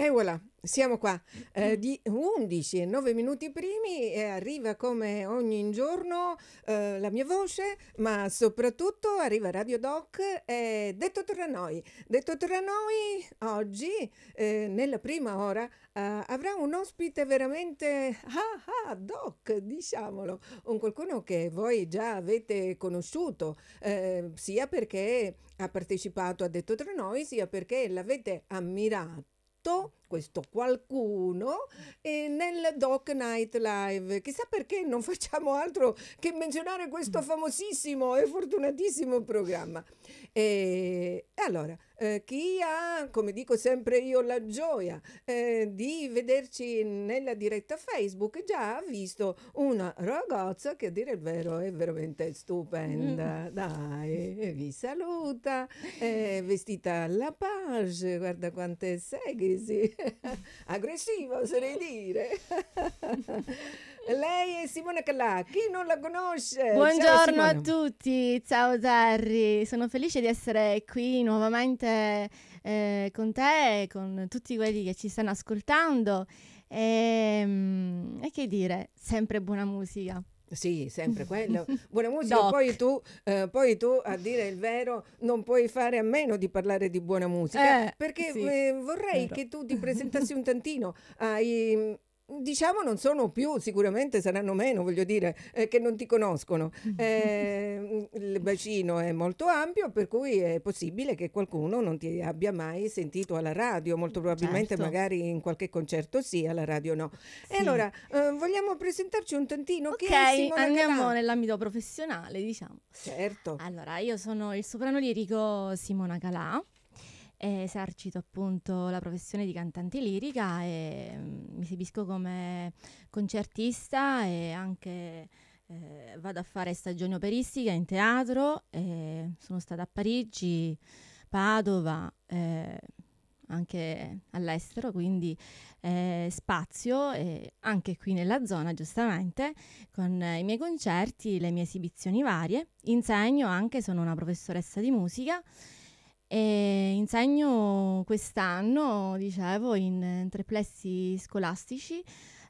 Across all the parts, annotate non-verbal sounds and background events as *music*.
E voilà, siamo qua. Eh, di 11 e 9 minuti primi e eh, arriva come ogni giorno eh, la mia voce, ma soprattutto arriva Radio Doc e Detto tra noi. Detto tra noi oggi, eh, nella prima ora, eh, avrà un ospite veramente ah, ah, doc, diciamolo, un qualcuno che voi già avete conosciuto, eh, sia perché ha partecipato a Detto tra noi, sia perché l'avete ammirato detto questo qualcuno nel Doc Night Live. Chissà perché non *laughs* facciamo altro che menzionare questo famosissimo e fortunatissimo programma. E allora, eh, chi ha, come dico sempre io, la gioia eh, di vederci nella diretta Facebook già ha visto una ragazza che a dire il vero è veramente mm. stupenda. Mm. Dai, vi saluta, è vestita alla page, guarda quante seghisi, *laughs* aggressiva oserei dire. *laughs* *laughs* Lei è Simone Calà, chi non la conosce? Buongiorno a tutti, ciao Darry, sono felice di essere qui nuovamente eh, con te e con tutti quelli che ci stanno ascoltando e, ehm, e che dire, sempre buona musica. Sì, sempre quello. *laughs* Buona musica. Poi tu, eh, poi tu, a dire il vero, non puoi fare a meno di parlare di buona musica. Eh, perché sì, eh, vorrei vero. che tu ti presentassi un tantino *laughs* ai, diciamo non sono più, sicuramente saranno meno, voglio dire, eh, che non ti conoscono. *laughs* Eh, il bacino è molto ampio, per cui è possibile che qualcuno non ti abbia mai sentito alla radio, molto probabilmente certo. magari in qualche concerto sì, alla radio no. Sì. E allora eh, vogliamo presentarci un tantino Ok, andiamo Calà. nell'ambito professionale, diciamo. Certo. Allora, io sono il soprano lirico Simona Calà e esercito appunto la professione di cantante lirica e mm, mi esibisco come concertista e anche eh, vado a fare stagioni operistiche in teatro e sono stata a Parigi, Padova, eh, anche all'estero, quindi eh, spazio eh, anche qui nella zona, giustamente, con i miei concerti, le mie esibizioni varie. Insegno anche, sono una professoressa di musica e insegno quest'anno, dicevo, in eh, tre scolastici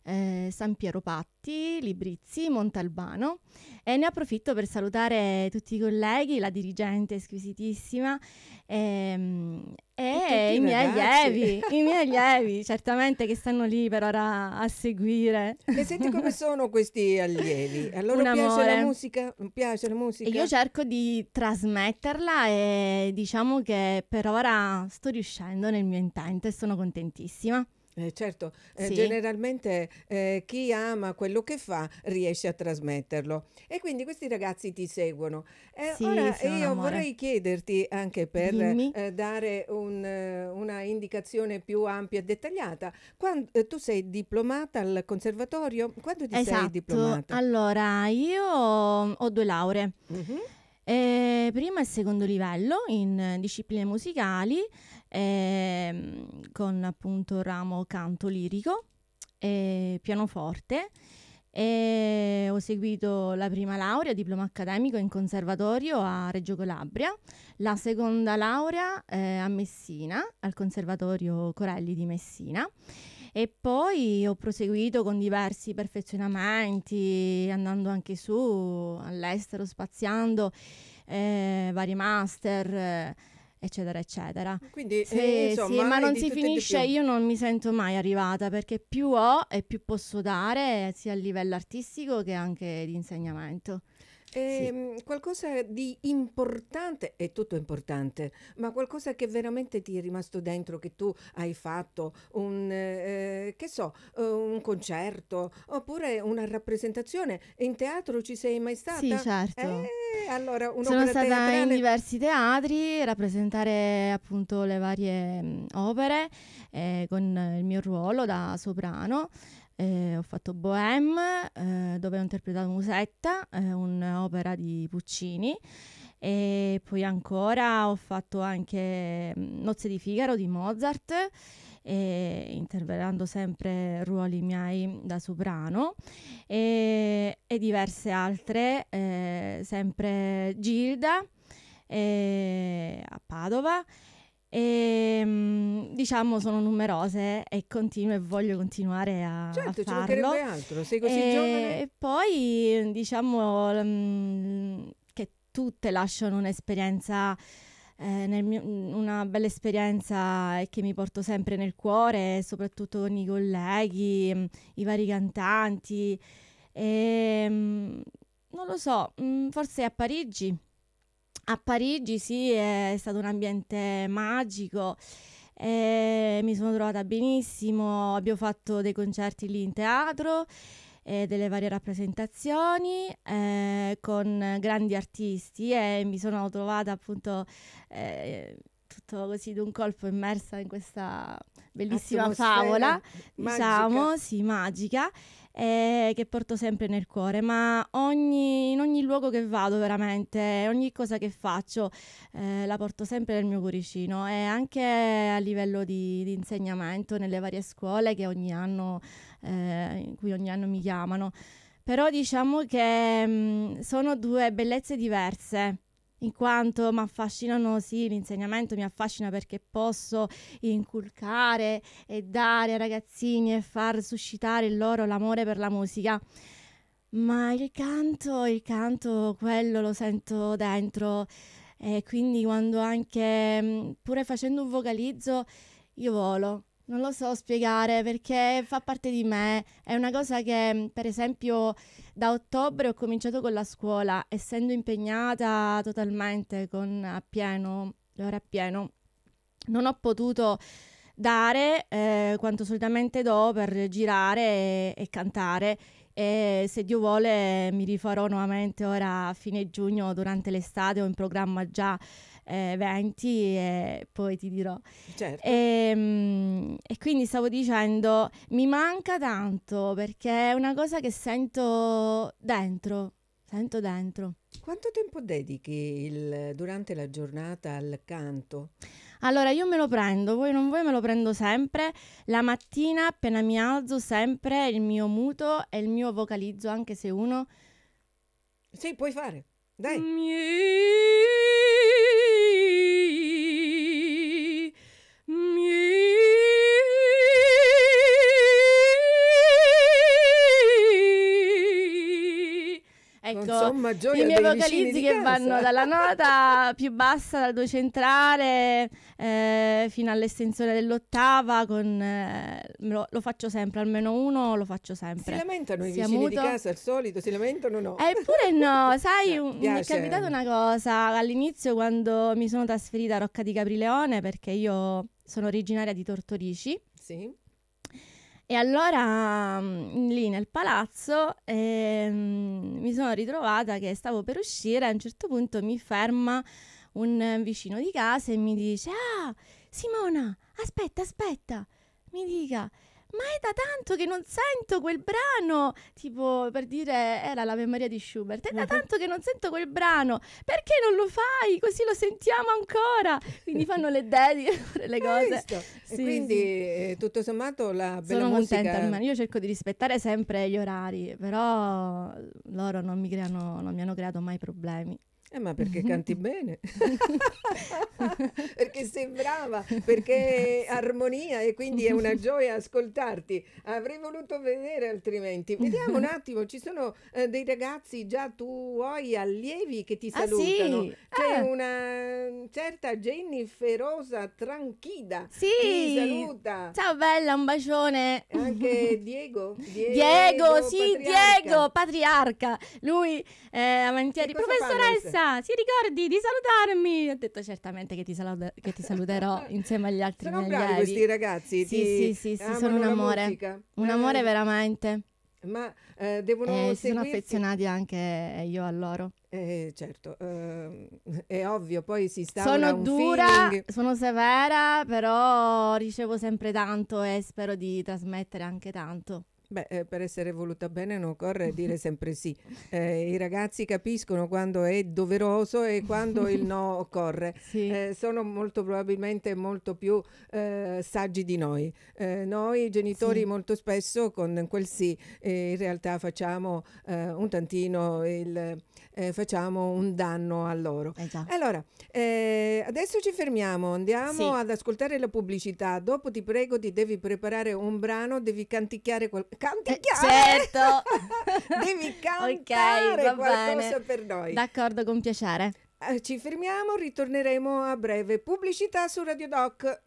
eh, San Piero Patti, Librizzi, Montalbano e ne approfitto per salutare tutti i colleghi, la dirigente squisitissima ehm, e, i miei allievi, i miei *laughs* allievi certamente che stanno lì per ora a seguire. E senti come sono questi allievi? A loro piace la, musica, piace la musica? E io cerco di trasmetterla e diciamo che per ora sto riuscendo nel mio intento e sono contentissima. Eh, certo, eh, sì. eh, generalmente eh, chi ama quello che fa riesce a trasmetterlo e quindi questi ragazzi ti seguono. Eh, sì, ora io amore. vorrei chiederti anche per eh, dare un, una indicazione più ampia e dettagliata, quando, tu sei diplomata al conservatorio? Quando ti esatto. sei diplomata? Allora, io mm, ho due lauree. Mm-hmm. primo e secondo livello in discipline musicali, ehm, con appunto ramo canto lirico e pianoforte. E ho seguito la prima laurea, diploma accademico in conservatorio a Reggio Calabria, la seconda laurea eh, a Messina, al conservatorio Corelli di Messina e poi ho proseguito con diversi perfezionamenti, andando anche su all'estero, spaziando eh, vari master. Eh, eccetera, eccetera. Quindi, Se, eh, insomma, sì, ma non si finisce, io non mi sento mai arrivata perché più ho e più posso dare sia a livello artistico che anche di insegnamento. Eh, sì. Ehm, qualcosa di importante, è tutto importante, ma qualcosa che veramente ti è rimasto dentro, che tu hai fatto, un, eh, che so, un concerto oppure una rappresentazione. In teatro ci sei mai stata? Sì, certo. Eh, allora, Sono stata teatrale... in diversi teatri, a rappresentare appunto le varie mh, opere eh, con il mio ruolo da soprano. Eh, ho fatto Bohème, eh, dove ho interpretato Musetta, eh, un'opera di Puccini. E poi ancora ho fatto anche mm, Nozze di Figaro di Mozart, interpretando sempre ruoli miei da soprano, e, e diverse altre, eh, sempre Gilda eh, a Padova. E ehm, diciamo sono numerose e continuo e voglio continuare a, certo, a farlo. Certo, altro, sei così e, ehm, giovane. E poi diciamo mh, che tutte lasciano un'esperienza, eh, mio, una bella esperienza che mi porto sempre nel cuore, soprattutto con i colleghi, mm, i vari cantanti. E, ehm, non lo so, mm, forse a Parigi a Parigi sì, è stato un ambiente magico. eh, mi sono trovata benissimo, abbiamo fatto dei concerti lì in teatro, eh, delle varie rappresentazioni eh, con grandi artisti e mi sono trovata appunto eh, tutto così d'un colpo immersa in questa bellissima Atmosfera favola, diciamo, magica. sì, magica eh, che porto sempre nel cuore, ma ogni, in ogni luogo che vado veramente, ogni cosa che faccio eh, la porto sempre nel mio cuoricino e anche a livello di, di insegnamento nelle varie scuole anno, eh, in cui ogni anno mi chiamano. Però diciamo che mh, mm, sono due bellezze diverse in quanto mi affascinano, sì, l'insegnamento mi affascina perché posso inculcare e dare ai ragazzini e far suscitare in loro l'amore per la musica. Ma il canto, il canto, quello lo sento dentro e quindi quando anche, mm, pure facendo un vocalizzo, io volo. Non lo so spiegare perché fa parte di me, è una cosa che mm, per esempio da ottobre ho cominciato con la scuola, essendo impegnata totalmente con a pieno, pieno, non ho potuto dare eh, quanto solitamente do per girare e, e cantare e se Dio vuole mi rifarò nuovamente ora a fine giugno durante l'estate, ho in programma già eh, 20 e poi ti dirò. Certo. E, ehm, e, quindi stavo dicendo, mi manca tanto perché è una cosa che sento dentro, sento dentro. Quanto tempo dedichi il, durante la giornata al canto? Allora, io me lo prendo, voi non voi me lo prendo sempre. La mattina appena mi alzo sempre il mio muto e il mio vocalizzo, anche se uno... Sì, puoi fare. Dai. Mi... Ecco, i miei vocalizzi che vanno dalla nota più bassa, dal do centrale, eh, fino all'estensione dell'ottava, con, eh, lo, lo, faccio sempre, almeno uno lo faccio sempre. Si lamentano si i vicini muto. di casa al solito, si lamentano no? Eppure no, *laughs* sai, eh, no, mi è capitata una cosa, all'inizio quando mi sono trasferita a Rocca di Caprileone, perché io sono originaria di Tortorici, sì. E allora mm, lì nel palazzo ehm, mi sono ritrovata che stavo per uscire, e a un certo punto mi ferma un vicino di casa e mi dice, ah, Simona, aspetta, aspetta, mi dica, ma è da tanto che non sento quel brano, tipo per dire era l'Ave Maria di Schubert, è da mhm. tanto che non sento quel brano, perché non lo fai? Così lo sentiamo ancora. Quindi fanno le dediche, *laughs* le cose. Sì, quindi sì. Eh, tutto sommato la bella Sono musica... contenta, almeno io cerco di rispettare sempre gli orari, però loro non mi, creano, non mi hanno creato mai problemi. Eh, ma perché canti *laughs* bene? *laughs* perché sei brava, perché armonia e quindi è una gioia ascoltarti. Avrei voluto vedere altrimenti. Vediamo un attimo, ci sono eh, dei ragazzi già tuoi allievi che ti ah, salutano. Ah, sì? C'è ah. una certa Jennifer Rosa Tranchida sì. ti saluta. Ciao bella, un bacione. Anche Diego. *laughs* Diego, Diego sì, patriarca. Diego, patriarca. Lui è eh, di Professoressa Marta, ti ricordi di salutarmi? Ho detto certamente che ti, saluta- che ti saluterò *laughs* insieme agli altri sono miei bravi questi ragazzi. Sì, ti... sì, sì, sì sono un amore. Un eh. amore veramente. Ma eh, devono eh, seguirti... sono affezionati anche io a loro. Eh, certo, eh, è ovvio, poi si sta Sono dura, feeling... sono severa, però ricevo sempre tanto e spero di trasmettere anche tanto. Beh, eh, per essere voluta bene non occorre *laughs* dire sempre sì. Eh, I ragazzi capiscono quando è doveroso e quando il no *laughs* occorre. Sì. Eh, sono molto probabilmente molto più eh, saggi di noi. Eh, noi genitori sì. molto spesso con quel sì in realtà facciamo un tantino il, facciamo un danno a loro. Esatto. Allora, adesso ci fermiamo, andiamo sì. ad ascoltare la pubblicità. Dopo ti prego ti devi preparare un brano, devi canticchiare qualcosa canticchiare. Eh, certo. *laughs* Devi cantare okay, qualcosa bene. per noi. D'accordo, con piacere. Eh, ci fermiamo, ritorneremo a breve. Pubblicità su Radio Doc.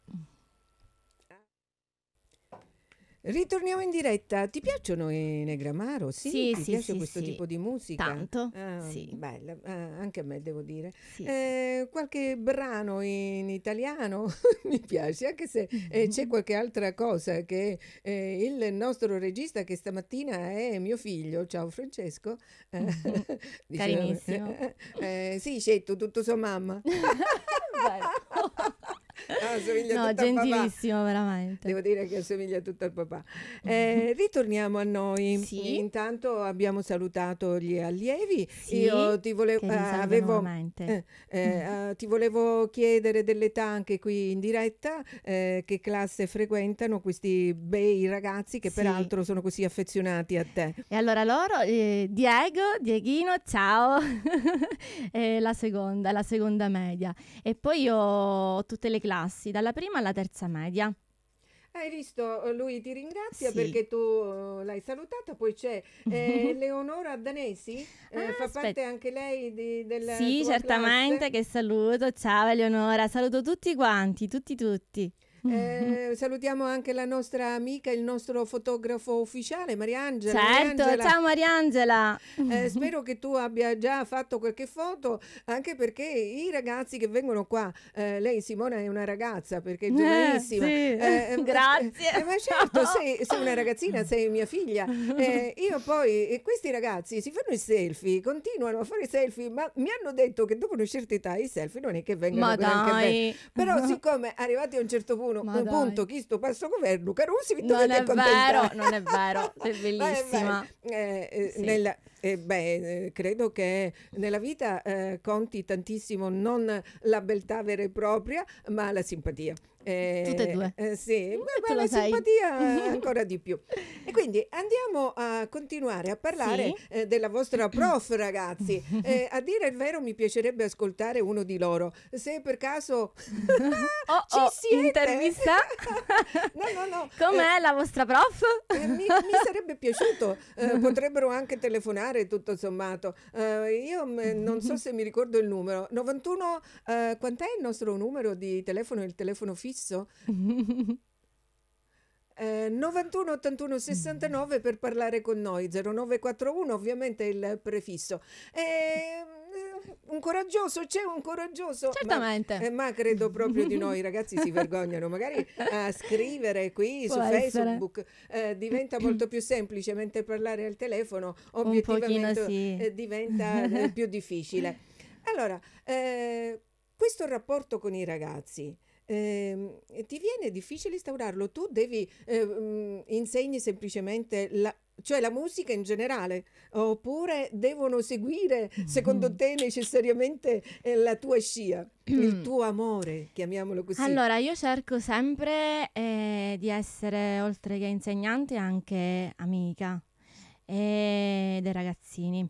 Ritorniamo in diretta. Ti piacciono i Negramaro? Sì, sì ti sì, piace sì, questo sì. tipo di musica? Tanto. Ah, sì. Bella, ah, anche a me devo dire. Eh, qualche brano in italiano *laughs* mi piace, anche se eh, *laughs* c'è qualche altra cosa che eh, il nostro regista che stamattina è mio figlio, ciao Francesco. *laughs* Diceva, Carinissimo. Eh, eh, sì, Scetto, tutto sua mamma. Ah, assomiglia no, gentilissimo, veramente. Devo dire che assomiglia tutto al papà. Eh, ritorniamo a noi. Sì. Intanto abbiamo salutato gli allievi. Sì, Io ti volevo, avevo, eh, eh, *laughs* eh, ti volevo chiedere dell'età anche qui in diretta, eh, che classe frequentano questi bei ragazzi che sì. peraltro sono così affezionati a te. E allora loro, eh, Diego, Dieghino, ciao, *laughs* la seconda, la seconda media. E poi ho tutte le classi classi, dalla prima alla terza media. Hai visto, eh, lui ti ringrazia sì. perché tu eh, l'hai salutata, poi c'è eh, *laughs* Leonora Danesi, eh, ah, fa aspetta. parte anche lei di, della Sì, certamente classe. che saluto, ciao Eleonora, saluto tutti quanti, tutti tutti. Eh, salutiamo anche la nostra amica, il nostro fotografo ufficiale, Mariangela. Certo, Mariangela. ciao Mariangela. Eh, spero che tu abbia già fatto qualche foto, anche perché i ragazzi che vengono qua, eh, lei Simona è una ragazza perché è eh, giovanissima. Sì. Eh, eh, Grazie. ma certo, *laughs* sei, sei, una ragazzina, sei mia figlia. io poi, questi ragazzi si fanno i selfie, continuano a fare i selfie, ma mi hanno detto che dopo una certa età i selfie non è che vengono ma neanche bene. Però *laughs* siccome arrivati a un certo punto uno un punto chi sto passo governo Carusi Vittoria non è vero non *laughs* è vero sei bellissima beh, eh, sì. nella, eh, beh, eh, credo che nella vita eh, conti tantissimo non la beltà vera e propria ma la simpatia eh, Tutte e due. Eh, sì, ma, la simpatia *laughs* ancora di più. E quindi andiamo a continuare a parlare sì? eh, della vostra prof, ragazzi. *laughs* Eh, a dire il vero, mi piacerebbe ascoltare uno di loro. Se per caso *laughs* oh, ci oh, siete. intervista. no, no, no. Com'è la vostra prof? Eh, mi, mi, sarebbe piaciuto. Eh, potrebbero anche telefonare, tutto sommato. io non so se mi ricordo il numero. 91, quant'è il nostro numero di telefono, il telefono fisso? fisso. *laughs* Eh, 91 81 69 per parlare con noi 0941 ovviamente il prefisso eh, un coraggioso c'è un coraggioso certamente ma, eh, ma credo proprio di noi ragazzi si vergognano magari a scrivere qui Può su essere. facebook eh, diventa molto più semplice mentre parlare al telefono obiettivamente sì. Eh, diventa eh, più difficile allora questo rapporto con i ragazzi eh, ti viene difficile instaurarlo, tu devi eh, insegni semplicemente la, cioè la musica in generale, oppure devono seguire, secondo mm. te, necessariamente eh, la tua scia, il mm. tuo amore, chiamiamolo così. Allora, io cerco sempre eh, di essere, oltre che insegnante, anche amica eh, dei ragazzini.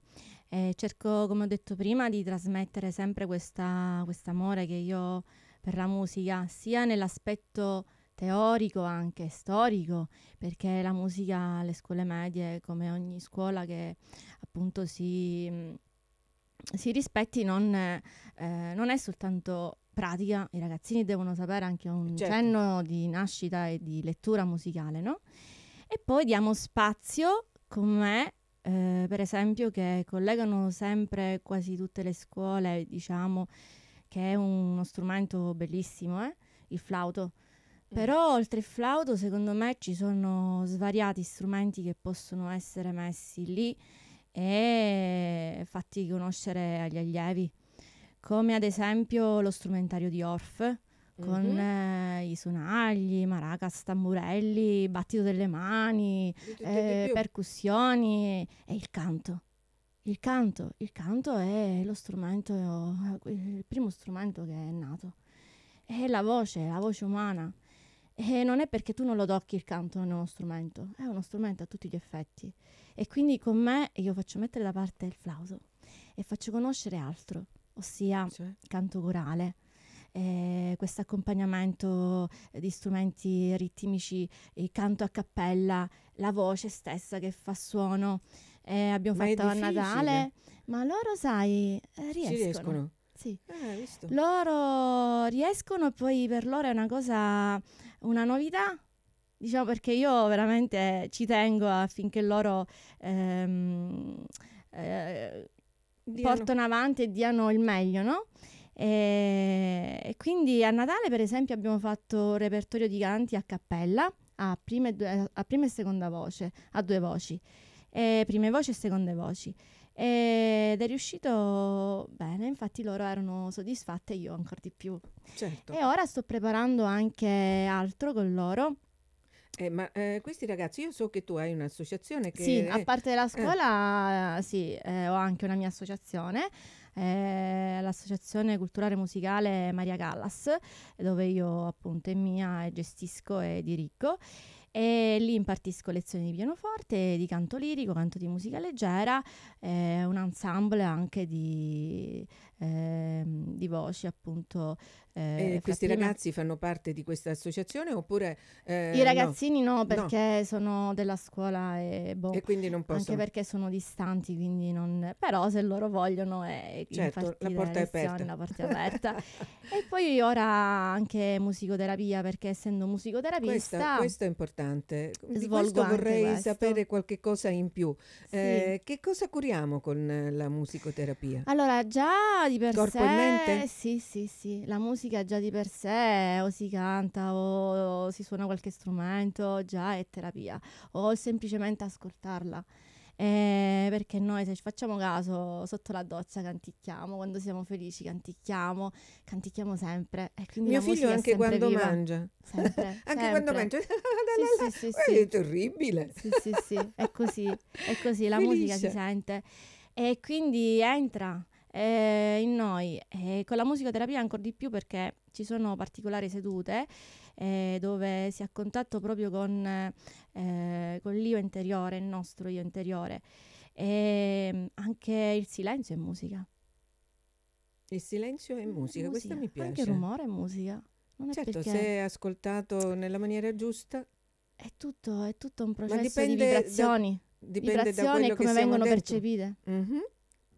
Eh, cerco, come ho detto prima, di trasmettere sempre questo amore che io ho per la musica, sia nell'aspetto teorico anche storico, perché la musica alle scuole medie, come ogni scuola che appunto si, mm, si rispetti, non, eh, non è soltanto pratica, i ragazzini devono sapere anche un certo. cenno di nascita e di lettura musicale, no? E poi diamo spazio con me, eh, per esempio, che collegano sempre quasi tutte le scuole, diciamo, che è uno strumento bellissimo, eh? il flauto. Mm. Però oltre il flauto, secondo me ci sono svariati strumenti che possono essere messi lì e fatti conoscere agli allievi, come ad esempio lo strumentario di Orff mm-hmm. con mhm. eh, i sonagli, maracas, tamburelli, battito delle mani, eh, percussioni e il canto. Il canto, il canto è lo strumento, il primo strumento che è nato. È la voce, la voce umana. E non è perché tu non lo tocchi il canto, non è uno strumento, è uno strumento a tutti gli effetti. E quindi con me io faccio mettere da parte il flauto e faccio conoscere altro, ossia cioè? canto corale. Eh, questo accompagnamento di strumenti ritmici, il canto a cappella, la voce stessa che fa suono, eh, abbiamo ma fatto a Natale, ma loro, sai, riescono. Eh, ci riescono. Sì. Eh, loro riescono e poi per loro è una cosa, una novità. Diciamo perché io veramente ci tengo affinché loro ehm, eh, portano avanti e diano il meglio, no? E, e, quindi a Natale, per esempio, abbiamo fatto un repertorio di canti a cappella a prima e, due, a prima e seconda voce, a due voci eh, prime voci e seconde voci. Ed è riuscito bene, infatti loro erano soddisfatte e io ancora di più. Certo. E ora sto preparando anche altro con loro. Eh, ma eh, questi ragazzi, io so che tu hai un'associazione che... Sì, è... a parte la eh. scuola, eh. sì, ho anche una mia associazione, eh, l'associazione culturale musicale Maria Callas, dove io appunto è mia, e gestisco e dirigo e lì impartisco lezioni di pianoforte, di canto lirico, canto di musica leggera, eh, un ensemble anche di, eh, di voci appunto eh, questi Fatima. ragazzi fanno parte di questa associazione oppure... Eh, I ragazzini no, no perché no. sono della scuola e, boh, e quindi non possono. Anche perché sono distanti, quindi non... Però se loro vogliono è... Eh, certo, la porta è aperta. La porta è *laughs* aperta. e poi ora anche musicoterapia perché essendo musicoterapista... Questa, questo è importante. Di questo vorrei questo. sapere qualche cosa in più. Sì. Eh, che cosa curiamo con la musicoterapia? Allora già di per Corpo sé... Corpo e mente? Sì, sì, sì. La musica musica già di per sé, o si canta, o, o si suona qualche strumento, già è terapia, o semplicemente ascoltarla. Eh, perché noi se ci facciamo caso sotto la doccia canticchiamo, quando siamo felici canticchiamo, canticchiamo sempre. E quindi Mio figlio anche quando viva. mangia. Sempre, *laughs* anche sempre. quando mangia. *laughs* sì, sì, eh, sì, È terribile. Sì, sì, sì, è così, è così, la Felice. musica si sente. E quindi entra, eh, in noi. E eh, con la musicoterapia ancora di più perché ci sono particolari sedute eh, dove si ha contatto proprio con, eh, con l'io interiore, il nostro io interiore. E ehm, anche il silenzio è musica. Il silenzio è musica, mm, musica. questa mi piace. Anche il rumore è musica. Non certo, è perché... se ascoltato nella maniera giusta. È tutto, è tutto un processo di vibrazioni. Da, dipende vibrazioni da quello e come vengono percepite. Mm-hmm.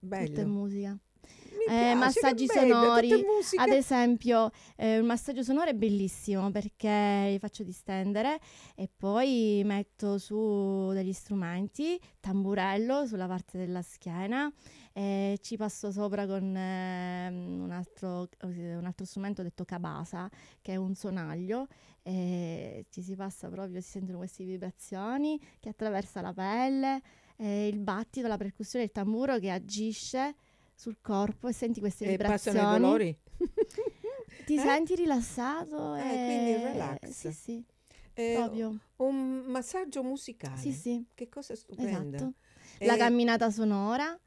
Bello. Tutta è musica. Eh, piace, eh, massaggi bello, sonori, ad esempio, eh, il massaggio sonoro è bellissimo perché li faccio distendere e poi metto su degli strumenti, tamburello sulla parte della schiena e ci passo sopra con eh, un, altro, un, altro, strumento detto cabasa, che è un sonaglio, e ci si passa proprio, si sentono queste vibrazioni che attraversa la pelle eh, il battito, la percussione, il tamburo che agisce sul corpo e senti queste e vibrazioni. E passano i dolori? *laughs* Ti eh? senti rilassato eh, e... Quindi relax. Sì, sì. Proprio. Eh, un massaggio musicale. Sì, sì. Che cosa stupenda. Esatto. Eh, la camminata sonora.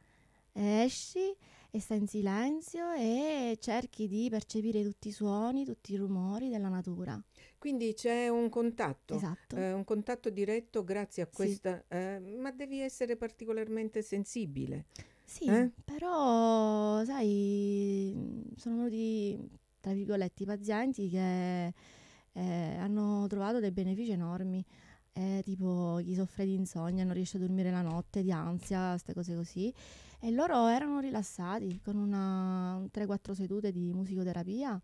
Esci e stai in silenzio e cerchi di percepire tutti i suoni, tutti i rumori della natura. Quindi c'è un contatto, esatto. eh, un contatto diretto grazie a questa, sì. eh, ma devi essere particolarmente sensibile. Sì, eh? però sai, sono venuti, tra virgolette, pazienti che eh, hanno trovato dei benefici enormi. Eh, tipo chi soffre di insonnia, non riesce a dormire la notte, di ansia, queste cose così e loro erano rilassati con una 3-4 sedute di musicoterapia.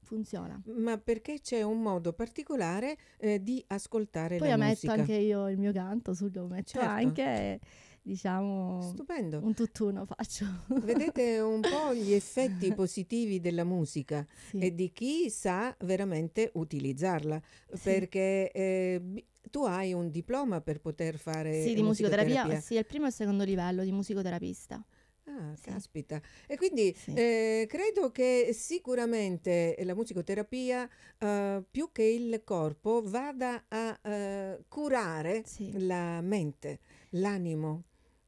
Funziona. Ma perché c'è un modo particolare eh, di ascoltare Poi la musica. Poi metto anche io il mio canto, su lo metto certo. anche diciamo Stupendo. un tutt'uno faccio. *laughs* Vedete un po' gli effetti positivi della musica sì. e di chi sa veramente utilizzarla, sì. perché eh, tu hai un diploma per poter fare Sì, di musicoterapia, sì, il primo e il secondo livello di musicoterapista. Ah, sì. caspita. E quindi sì. eh, credo che sicuramente la musicoterapia, eh, più che il corpo, vada a eh, curare sì. la mente, l'animo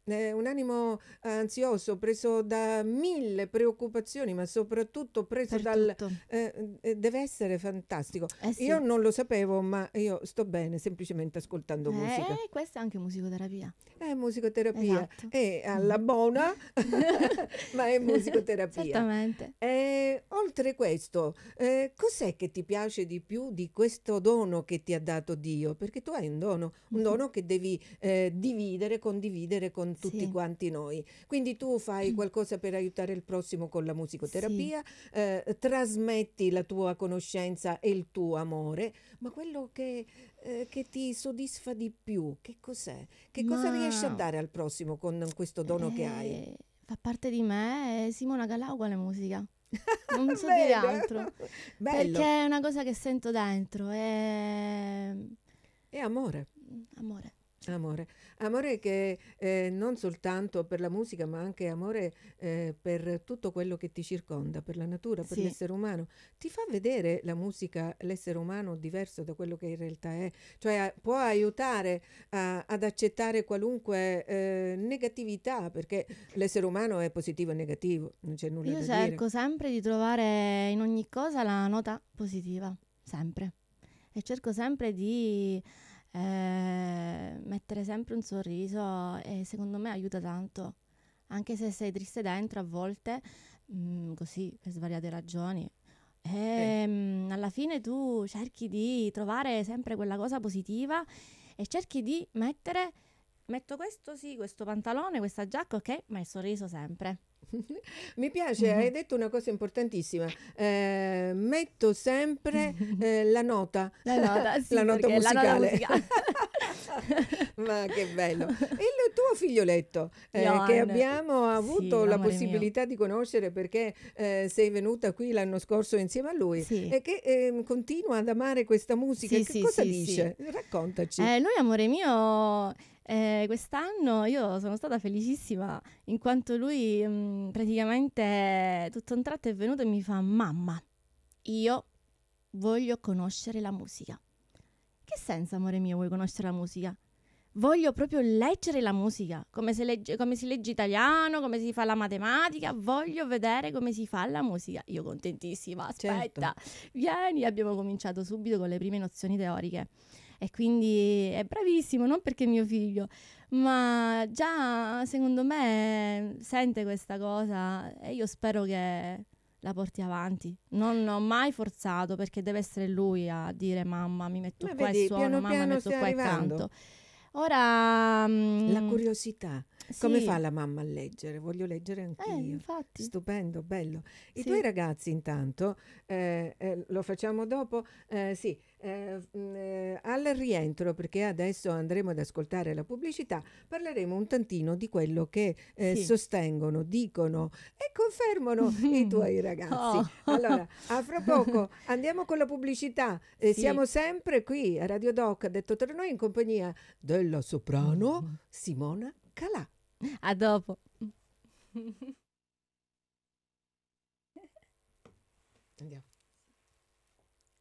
eh, un animo eh, ansioso, preso da mille preoccupazioni, ma soprattutto preso per dal... Eh, eh, deve essere fantastico. Eh sì. Io non lo sapevo, ma io sto bene semplicemente ascoltando eh, musica. Eh, questa è anche musicoterapia. È musicoterapia. Esatto. È alla buona, *laughs* ma è musicoterapia. Esattamente. oltre questo, cos'è che ti piace di più di questo dono che ti ha dato Dio? Perché tu hai un dono, un mm-hmm. dono che devi dividere, condividere, condividere tutti sì. quanti noi. Quindi tu fai mm. qualcosa per aiutare il prossimo con la musicoterapia, sì. eh, trasmetti la tua conoscenza e il tuo amore, ma quello che, eh, che ti soddisfa di più, che cos'è? Che ma... cosa riesci a dare al prossimo con questo dono eh, che hai? Eh, fa parte di me eh, Simona Galau con la musica. *laughs* Non so dire altro. Bello. Perché è una cosa che sento dentro. Eh. E... È amore. Amore. Amore, amore che eh, non soltanto per la musica, ma anche amore eh, per tutto quello che ti circonda, per la natura, per sì. l'essere umano. Ti fa vedere la musica, l'essere umano diverso da quello che in realtà è, cioè può aiutare a, ad accettare qualunque eh, negatività, perché l'essere umano è positivo e negativo, non c'è nulla Io da dire. Io cerco sempre di trovare in ogni cosa la nota positiva, sempre. E cerco sempre di eh, mettere sempre un sorriso eh, secondo me aiuta tanto, anche se sei triste dentro a volte, mh, mm, così per svariate ragioni. E, ehm, sì. mh, alla fine tu cerchi di trovare sempre quella cosa positiva e cerchi di mettere, metto questo sì, questo pantalone, questa giacca, ok, ma il sorriso sempre. *laughs* Mi piace, hai detto una cosa importantissima. Eh, metto sempre *laughs* eh, la nota, la nota, *laughs* sì, la nota musicale. La nota musicale. *laughs* Ma che bello. E il tuo figlioletto eh, che abbiamo avuto sì, la possibilità mio. di conoscere perché eh, sei venuta qui l'anno scorso insieme a lui sì. e che eh, continua ad amare questa musica. Sì, che cosa dice? Raccontaci. Eh, lui, amore mio... Eh, quest'anno io sono stata felicissima in quanto lui mh, mm, praticamente tutto un tratto è venuto e mi fa mamma, io voglio conoscere la musica che senso, amore mio, vuoi conoscere la musica? Voglio proprio leggere la musica, come si, legge, come si legge italiano, come si fa la matematica, voglio vedere come si fa la musica. Io contentissima, certo. aspetta, certo. vieni, abbiamo cominciato subito con le prime nozioni teoriche e quindi è bravissimo, non perché è mio figlio, ma già secondo me sente questa cosa e io spero che la porti avanti. Non ho mai forzato perché deve essere lui a dire mamma mi metto Ma qua vedi, e suono, piano, mamma piano mi metto qua arrivando. e canto. Ora... Mm, la curiosità. Sì. Come fa la mamma a leggere? Voglio leggere anch'io. Eh, Stupendo, bello. I sì. tuoi ragazzi intanto, eh, eh, lo facciamo dopo? Eh, sì, eh, mm, eh, al rientro, perché adesso andremo ad ascoltare la pubblicità, parleremo un tantino di quello che eh, sì. sostengono, dicono e confermano i *laughs* tuoi ragazzi. Oh. Allora, a fra poco *laughs* andiamo con la pubblicità. Eh, sì. Siamo sempre qui a Radio Doc, detto tra noi in compagnia della soprano mm. Simona Calà. A dopo. Andiamo.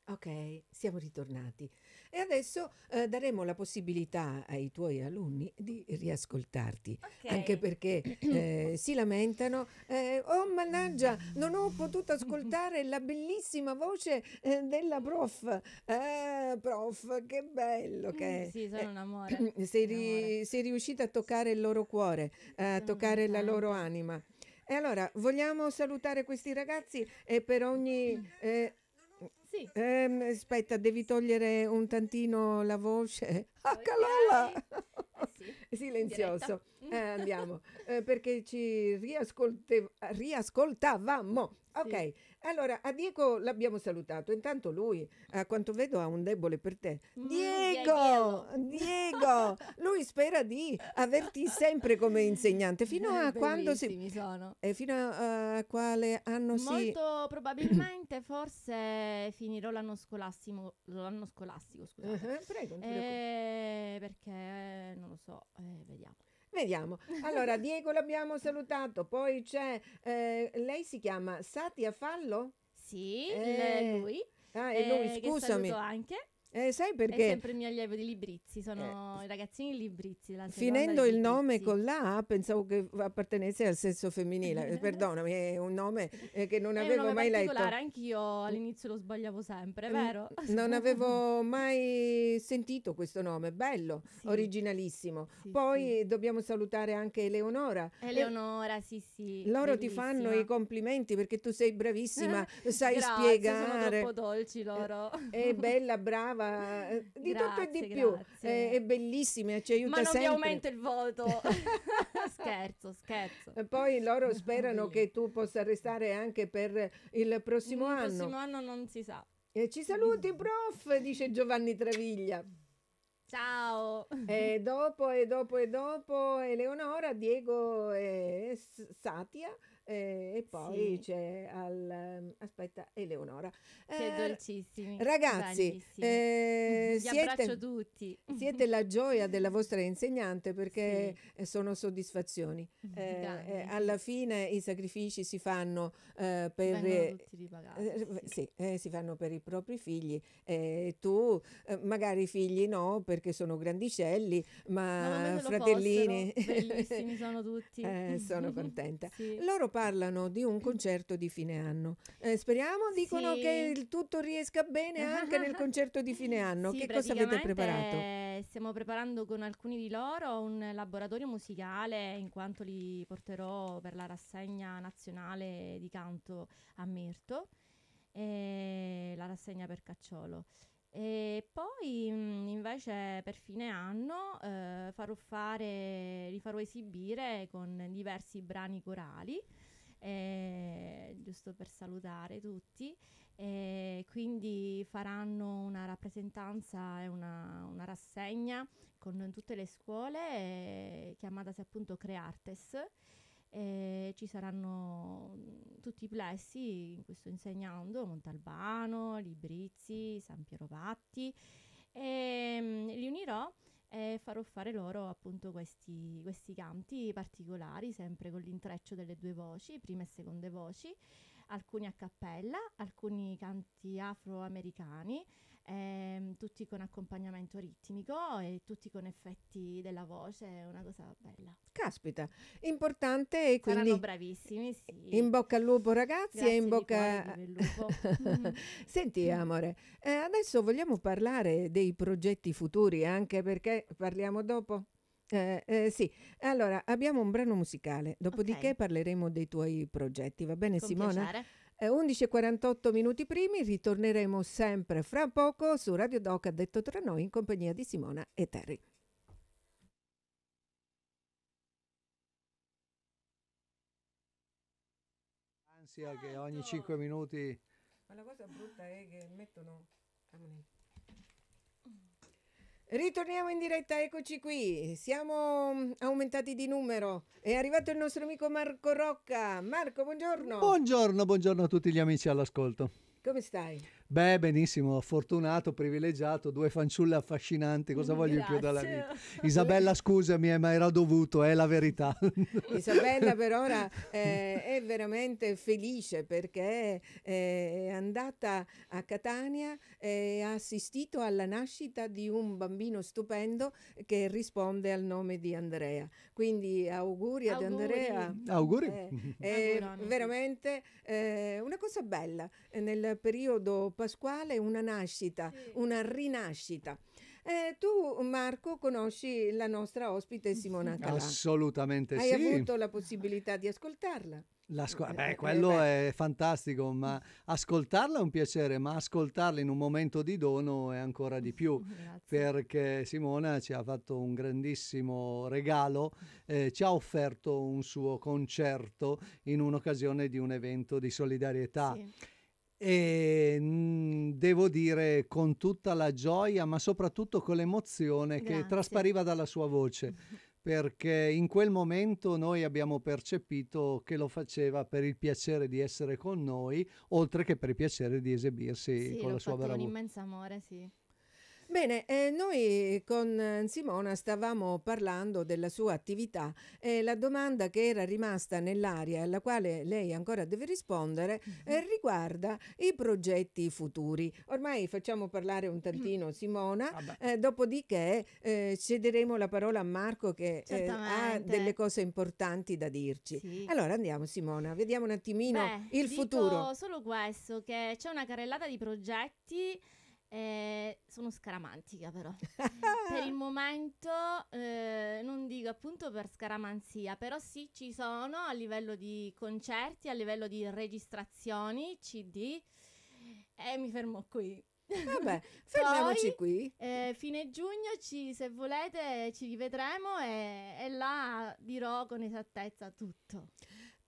Ok, siamo ritornati e adesso eh, daremo la possibilità ai tuoi alunni di riascoltarti, okay. anche perché eh, si lamentano, eh, oh mannaggia, non ho potuto ascoltare la bellissima voce eh, della prof, eh, prof, che bello che è. Mm, sì, sono eh, un amore. *clears throat* Sei, ri- sei, riuscita a toccare il loro cuore, a toccare la loro anima. E allora, vogliamo salutare questi ragazzi e per ogni... Sì. Ehm, aspetta, devi togliere un tantino la voce. Ah, calala! Eh *laughs* sì, Silenzioso eh, andiamo, eh, perché ci riascoltavamo. Ok, allora a Diego l'abbiamo salutato, intanto lui, a quanto vedo, ha un debole per te. Mm, Diego, mm, Diego, lui spera di averti sempre come insegnante, fino a eh, quando si... sono. E eh, fino a, uh, quale anno Molto si... Molto probabilmente, forse finirò l'anno scolastico, l'anno scolastico, scusate. Uh ah, -huh, prego, non eh, perché, non lo so, vediamo. Vediamo. Allora, *laughs* Diego l'abbiamo salutato, poi c'è... Eh, lei si chiama Satia Fallo? Sì, eh, lui. Ah, e lui, eh, scusami. Che saluto anche. Eh, sai perché? È sempre il mio allievo di Librizzi, sono eh, i ragazzini di Librizzi. finendo il Librizzi. nome con la pensavo che appartenesse al sesso femminile. Eh, perdonami, è un nome *laughs* eh, che non è avevo mai letto. Anch'io all'inizio lo sbagliavo sempre, vero? *laughs* Non avevo mai sentito questo nome, bello, sì. originalissimo. Sì, Poi sì. dobbiamo salutare anche Eleonora. Eleonora, sì, sì. Loro bellissima. ti fanno i complimenti perché tu sei bravissima, *laughs* sai Grazie, spiegare. Sono troppo dolci loro. Eh, è bella, brava insomma, eh, di grazie, tutto e di grazie. più. Eh, è, è, bellissima, ci aiuta Ma non sempre. aumento il voto. *laughs* scherzo, scherzo. E poi loro *laughs* sperano che tu possa restare anche per il prossimo il anno. Il prossimo anno non si sa. E ci saluti, prof, dice Giovanni Traviglia. Ciao! E dopo, e dopo, e dopo, Eleonora, Diego e Satia eh, e poi sì. c'è al, ehm, aspetta Eleonora. Che eh, dolcissimi. Ragazzi, eh, *laughs* siete, tutti. siete la gioia della vostra insegnante perché sì. Eh, sono soddisfazioni. Mm, eh, eh alla fine i sacrifici si fanno eh, per sì, si fanno per i propri figli. tu magari i figli no perché sono grandicelli, ma no, fratellini. Fossero, bellissimi *laughs* sono tutti. sono contenta. *laughs* sì. Loro parlano di un mm. concerto di fine anno. Eh, speriamo, dicono sì. che il tutto riesca bene anche nel concerto di fine anno. Sì, che cosa avete preparato? Stiamo preparando con alcuni di loro un laboratorio musicale in quanto li porterò per la rassegna nazionale di canto a Mirto, eh, la rassegna per Cacciolo. E poi mh, mm, invece per fine anno eh, farò fare, li farò esibire con diversi brani corali eh, giusto per salutare tutti. Eh, quindi faranno una rappresentanza e una, una, rassegna con tutte le scuole eh, chiamatasi appunto Creartes. Eh, ci saranno mm, tutti i plessi in cui sto insegnando, Montalbano, Librizzi, San Piero Patti e mh, mm, li unirò e farò fare loro appunto questi, questi canti particolari, sempre con l'intreccio delle due voci, prima e seconde voci, alcuni a cappella, alcuni canti afroamericani, ehm, tutti con accompagnamento ritmico e tutti con effetti della voce, è una cosa bella. Caspita, importante e quindi... Saranno bravissimi, sì. In bocca al lupo ragazzi Grazie e in bocca... al lupo. *laughs* Senti amore, eh, adesso vogliamo parlare dei progetti futuri anche perché parliamo dopo? Eh, eh, sì, allora abbiamo un brano musicale, dopodiché okay. parleremo dei tuoi progetti, va bene Con Simona? Piacere. 11.48 minuti primi, ritorneremo sempre fra poco su Radio Doc, detto tra noi, in compagnia di Simona e Terry. Ansia che ogni 5 minuti... Ma la cosa brutta è che mettono... Ah, Ritorniamo in diretta, eccoci qui, siamo mm, aumentati di numero, è arrivato il nostro amico Marco Rocca. Marco, buongiorno. Buongiorno, buongiorno a tutti gli amici all'ascolto. Come stai? Beh, benissimo, fortunato, privilegiato, due fanciulle affascinanti, cosa mm, voglio Grazie. più dalla vita? Isabella, scusami, eh, ma era dovuto, è la verità. *laughs* Isabella per ora eh, è veramente felice perché eh, è andata a Catania e ha assistito alla nascita di un bambino stupendo che risponde al nome di Andrea. Quindi auguri, auguri. ad Andrea. Auguri. Eh, *laughs* è veramente eh, una cosa bella nel periodo pasquale, una nascita, sì. una rinascita. Eh, tu Marco conosci la nostra ospite *laughs* Simona Calà. Assolutamente Hai sì. Hai avuto la possibilità di ascoltarla. L'asco- eh, beh, eh, quello eh, beh. è fantastico, ma *laughs* ascoltarla è un piacere, ma ascoltarla in un momento di dono è ancora di più, *laughs* Grazie. perché Simona ci ha fatto un grandissimo regalo, eh, ci ha offerto un suo concerto in un'occasione di un evento di solidarietà. Sì e mhmm, devo dire con tutta la gioia, ma soprattutto con l'emozione Grazie. che traspariva dalla sua voce, *laughs* perché in quel momento noi abbiamo percepito che lo faceva per il piacere di essere con noi, oltre che per il piacere di esibirsi sì, con la sua vera voce. Sì, l'ho fatto immenso amore, sì. Bene, eh, noi con eh, Simona stavamo parlando della sua attività e la domanda che era rimasta nell'aria alla quale lei ancora deve rispondere mm -hmm. eh, mhm. riguarda i progetti futuri. Ormai facciamo parlare un tantino mm. Simona, eh, dopodiché eh, cederemo la parola a Marco che eh, ha delle cose importanti da dirci. Sì. Allora andiamo Simona, vediamo un attimino Beh, il futuro. Solo questo, che c'è una carrellata di progetti eh, sono scaramantica però. *laughs* per il momento eh, non dico appunto per scaramanzia, però sì ci sono a livello di concerti, a livello di registrazioni, CD e mi fermo qui. Vabbè, *laughs* fermiamoci Poi, qui. Eh, fine giugno, ci, se volete, ci rivedremo e, e là dirò con esattezza tutto.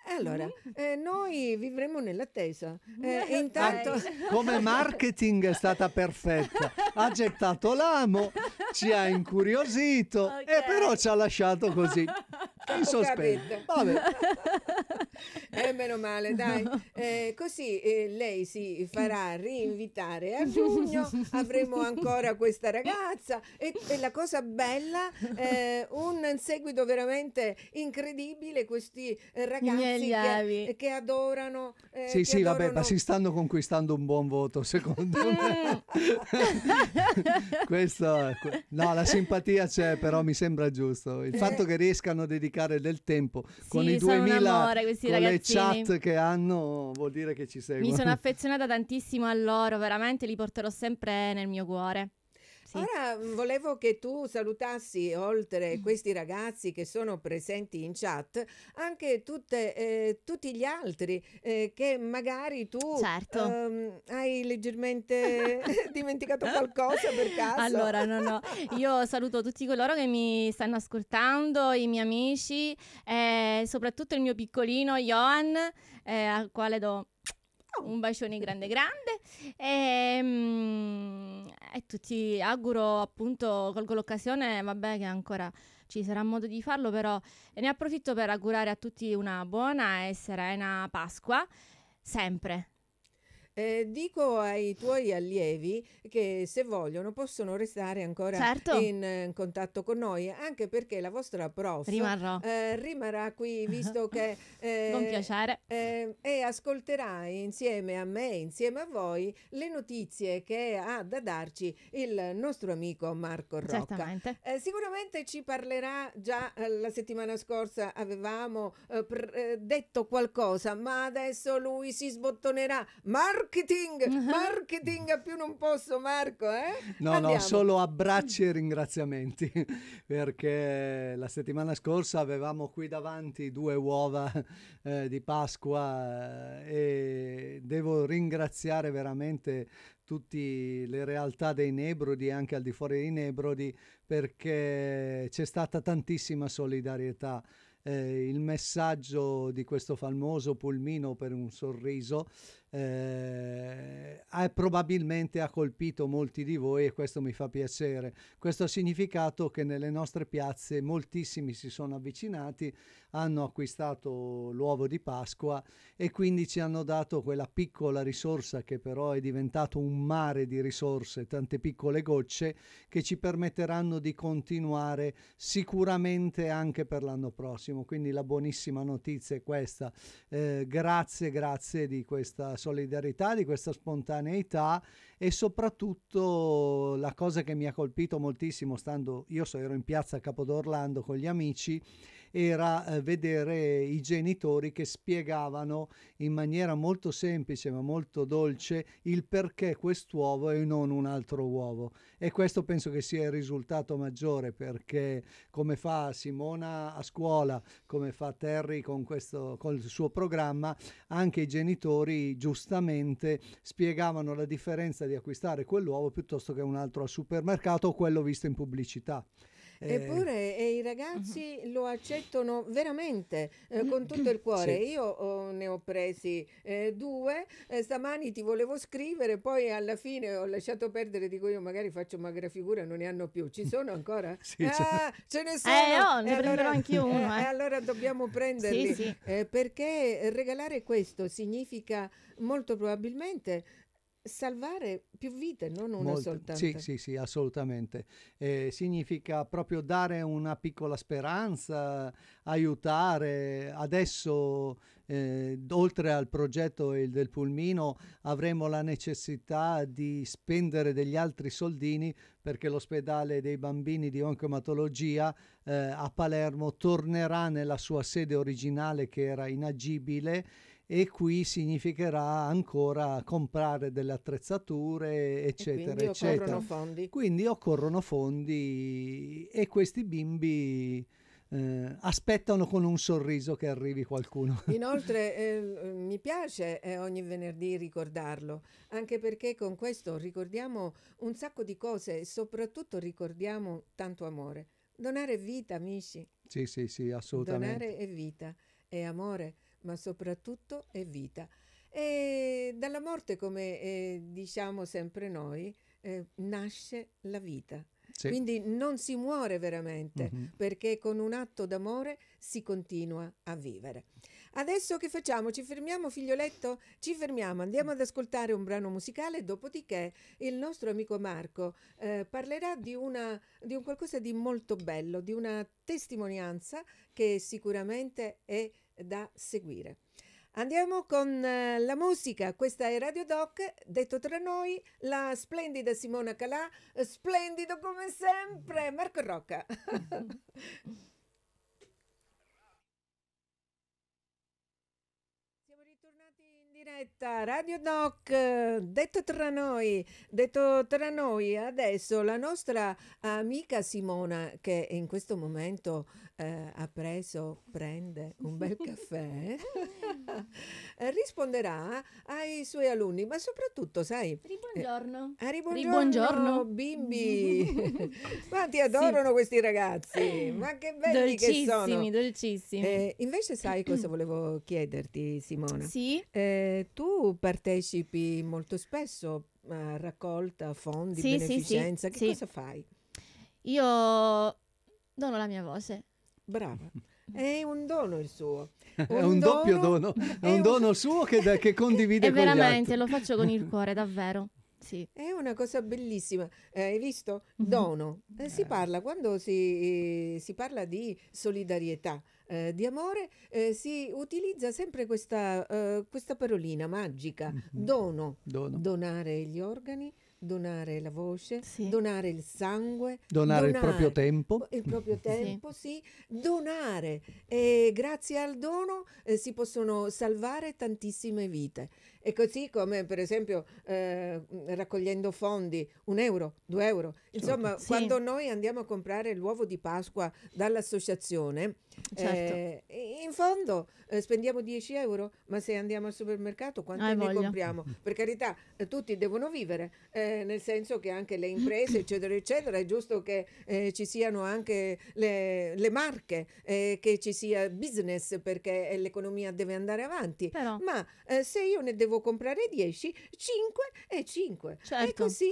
Allora, mm-hmm. eh, noi vivremo nell'attesa. Mm-hmm. Eh, intanto... Ah, *laughs* come marketing è stata perfetta. Ha gettato l'amo, ci ha incuriosito okay. e però ci ha lasciato così. In sospetto. Vabbè. *laughs* Eh, meno male, dai. Eh, così eh, lei si farà rinvitare a *laughs* giugno, avremo ancora questa ragazza e, e la cosa bella, eh, un seguito veramente incredibile, questi ragazzi ragazzi che, che, adorano. Eh, sì, che sì, adorano... vabbè, ma si stanno conquistando un buon voto, secondo me. Mm. *laughs* Questo, no, la simpatia c'è, però mi sembra giusto. Il eh. fatto che riescano a dedicare del tempo sì, con i 2000 amore, con ragazzini. le chat che hanno, vuol dire che ci seguono. Mi sono affezionata tantissimo a loro, veramente li porterò sempre nel mio cuore. Sì. Ora mhmm, volevo che tu salutassi, oltre questi ragazzi che sono presenti in chat, anche tutte, eh, tutti gli altri eh, che magari tu certo. ehm, hai leggermente *laughs* *laughs* dimenticato qualcosa per caso. Allora, no, no, io saluto tutti coloro che mi stanno ascoltando, i miei amici, eh, soprattutto il mio piccolino Johan, eh, al quale do un bacione grande grande e, ehm, e tutti auguro appunto colgo l'occasione vabbè che ancora ci sarà modo di farlo però ne approfitto per augurare a tutti una buona e serena Pasqua sempre eh, dico ai tuoi allievi che se vogliono possono restare ancora certo. in, in, eh, contatto con noi, anche perché la vostra prof eh, rimarrà qui *laughs* visto che eh, con piacere eh, e ascolterà insieme a me, insieme a voi le notizie che ha da darci il nostro amico Marco Rocca. Eh, sicuramente ci parlerà già la settimana scorsa avevamo pr- detto qualcosa, ma adesso lui si sbottonerà. Marco marketing, *laughs* marketing a più non posso Marco, eh? No, Andiamo. no, solo abbracci e ringraziamenti *laughs* perché la settimana scorsa avevamo qui davanti due uova eh, di Pasqua eh, e devo ringraziare veramente tutte le realtà dei Nebrodi e anche al di fuori dei Nebrodi perché c'è stata tantissima solidarietà. Eh, il messaggio di questo famoso pulmino per un sorriso eh, ha, probabilmente ha colpito molti di voi e questo mi fa piacere. Questo ha significato che nelle nostre piazze moltissimi si sono avvicinati, hanno acquistato l'uovo di Pasqua e quindi ci hanno dato quella piccola risorsa che però è diventato un mare di risorse, tante piccole gocce che ci permetteranno di continuare sicuramente anche per l'anno prossimo. Quindi la buonissima notizia è questa. Eh, grazie, grazie di questa solidarietà, di questa spontaneità e soprattutto la cosa che mi ha colpito moltissimo, stando io so, ero in piazza a Capodorlando con gli amici era eh, vedere i genitori che spiegavano in maniera molto semplice ma molto dolce il perché quest'uovo e non un altro uovo. E questo penso che sia il risultato maggiore perché come fa Simona a scuola, come fa Terry con questo, col suo programma, anche i genitori giustamente spiegavano la differenza di acquistare quell'uovo piuttosto che un altro al supermercato o quello visto in pubblicità. Eppure eh, i ragazzi lo accettano veramente eh, con tutto il cuore. Sì. Io oh, ne ho presi eh, due, eh, stamani ti volevo scrivere, poi alla fine ho lasciato perdere, dico io magari faccio magra figura, non ne hanno più. Ci *laughs* sono ancora? sì, ah, ce ne eh, sono. Eh, oh, ne e prenderò allora, anch'io *laughs* uno. Eh. allora dobbiamo prenderli. Sì, sì. perché regalare questo significa molto probabilmente salvare più vite, non una Molto, soltanto. Sì, sì, sì, assolutamente. Eh, significa proprio dare una piccola speranza, aiutare. Adesso, eh, oltre al progetto del pulmino, avremo la necessità di spendere degli altri soldini perché l'ospedale dei bambini di oncomatologia eh, a Palermo tornerà nella sua sede originale che era inagibile e qui significherà ancora comprare delle attrezzature, eccetera, quindi eccetera. Occorrono fondi. Quindi occorrono fondi e questi bimbi eh, aspettano con un sorriso che arrivi qualcuno. *laughs* Inoltre eh, mi piace eh, ogni venerdì ricordarlo, anche perché con questo ricordiamo un sacco di cose e soprattutto ricordiamo tanto amore. Donare vita, amici. Sì, sì, sì, assolutamente. Donare è vita, è amore ma soprattutto è vita. E dalla morte, come eh, diciamo sempre noi, eh, nasce la vita. Sì. Quindi non si muore veramente mm-hmm. perché con un atto d'amore si continua a vivere. Adesso che facciamo? Ci fermiamo, figlioletto? Ci fermiamo, andiamo ad ascoltare un brano musicale, dopodiché il nostro amico Marco eh, parlerà di, una, di un qualcosa di molto bello, di una testimonianza che sicuramente è da seguire. Andiamo con eh, la musica, questa è Radio Doc, detto tra noi, la splendida Simona Calà, splendido come sempre Marco Rocca. *laughs* Siamo ritornati in diretta Radio Doc, detto tra noi, detto tra noi adesso la nostra amica Simona che in questo momento eh, ha preso, prende un bel *laughs* caffè, *laughs* eh, risponderà ai suoi alunni, ma soprattutto, sai... Eh, ribuongiorno. Eh, ribuongiorno, ribuongiorno. bimbi. ma *laughs* ti adorano sì. questi ragazzi, ma che belli dolcissimi, che sono. Dolcissimi, eh, invece sai cosa volevo chiederti, Simona? Sì. Eh, tu partecipi molto spesso a raccolta fondi, sì, beneficenza, sì, che cosa fai? Io dono la mia voce Brava. *laughs* È un dono il suo. Un è un dono, doppio dono. È un dono suo che, da, che *laughs* condivide e con veramente, lo faccio con il cuore, davvero. Sì. È una cosa bellissima, eh, hai visto? Mhm. Dono. Eh, si parla, quando si, eh, si parla di solidarietà, eh, di amore, eh, si utilizza sempre questa, questa parolina magica, mhm. dono. dono. Donare gli organi, donare la voce, sì. donare il sangue, donare, donare, il proprio tempo. Il proprio tempo, sì. sì. donare. E grazie al dono eh, si possono salvare tantissime vite. E così come per esempio eh, raccogliendo fondi, un euro, due euro. Certo. Insomma, certo. sì. quando noi andiamo a comprare l'uovo di Pasqua dall'associazione, certo. eh, in fondo eh, spendiamo 10 euro, ma se andiamo al supermercato quanti ah, ne voglio. compriamo? Per carità, eh, tutti devono vivere. Eh, eh, nel senso che anche le imprese, eccetera, eccetera, è giusto che eh, ci siano anche le, le marche, eh, che ci sia business perché eh, l'economia deve andare avanti. Però. Ma eh, se io ne devo comprare 10, 5 e 5. Certo. E così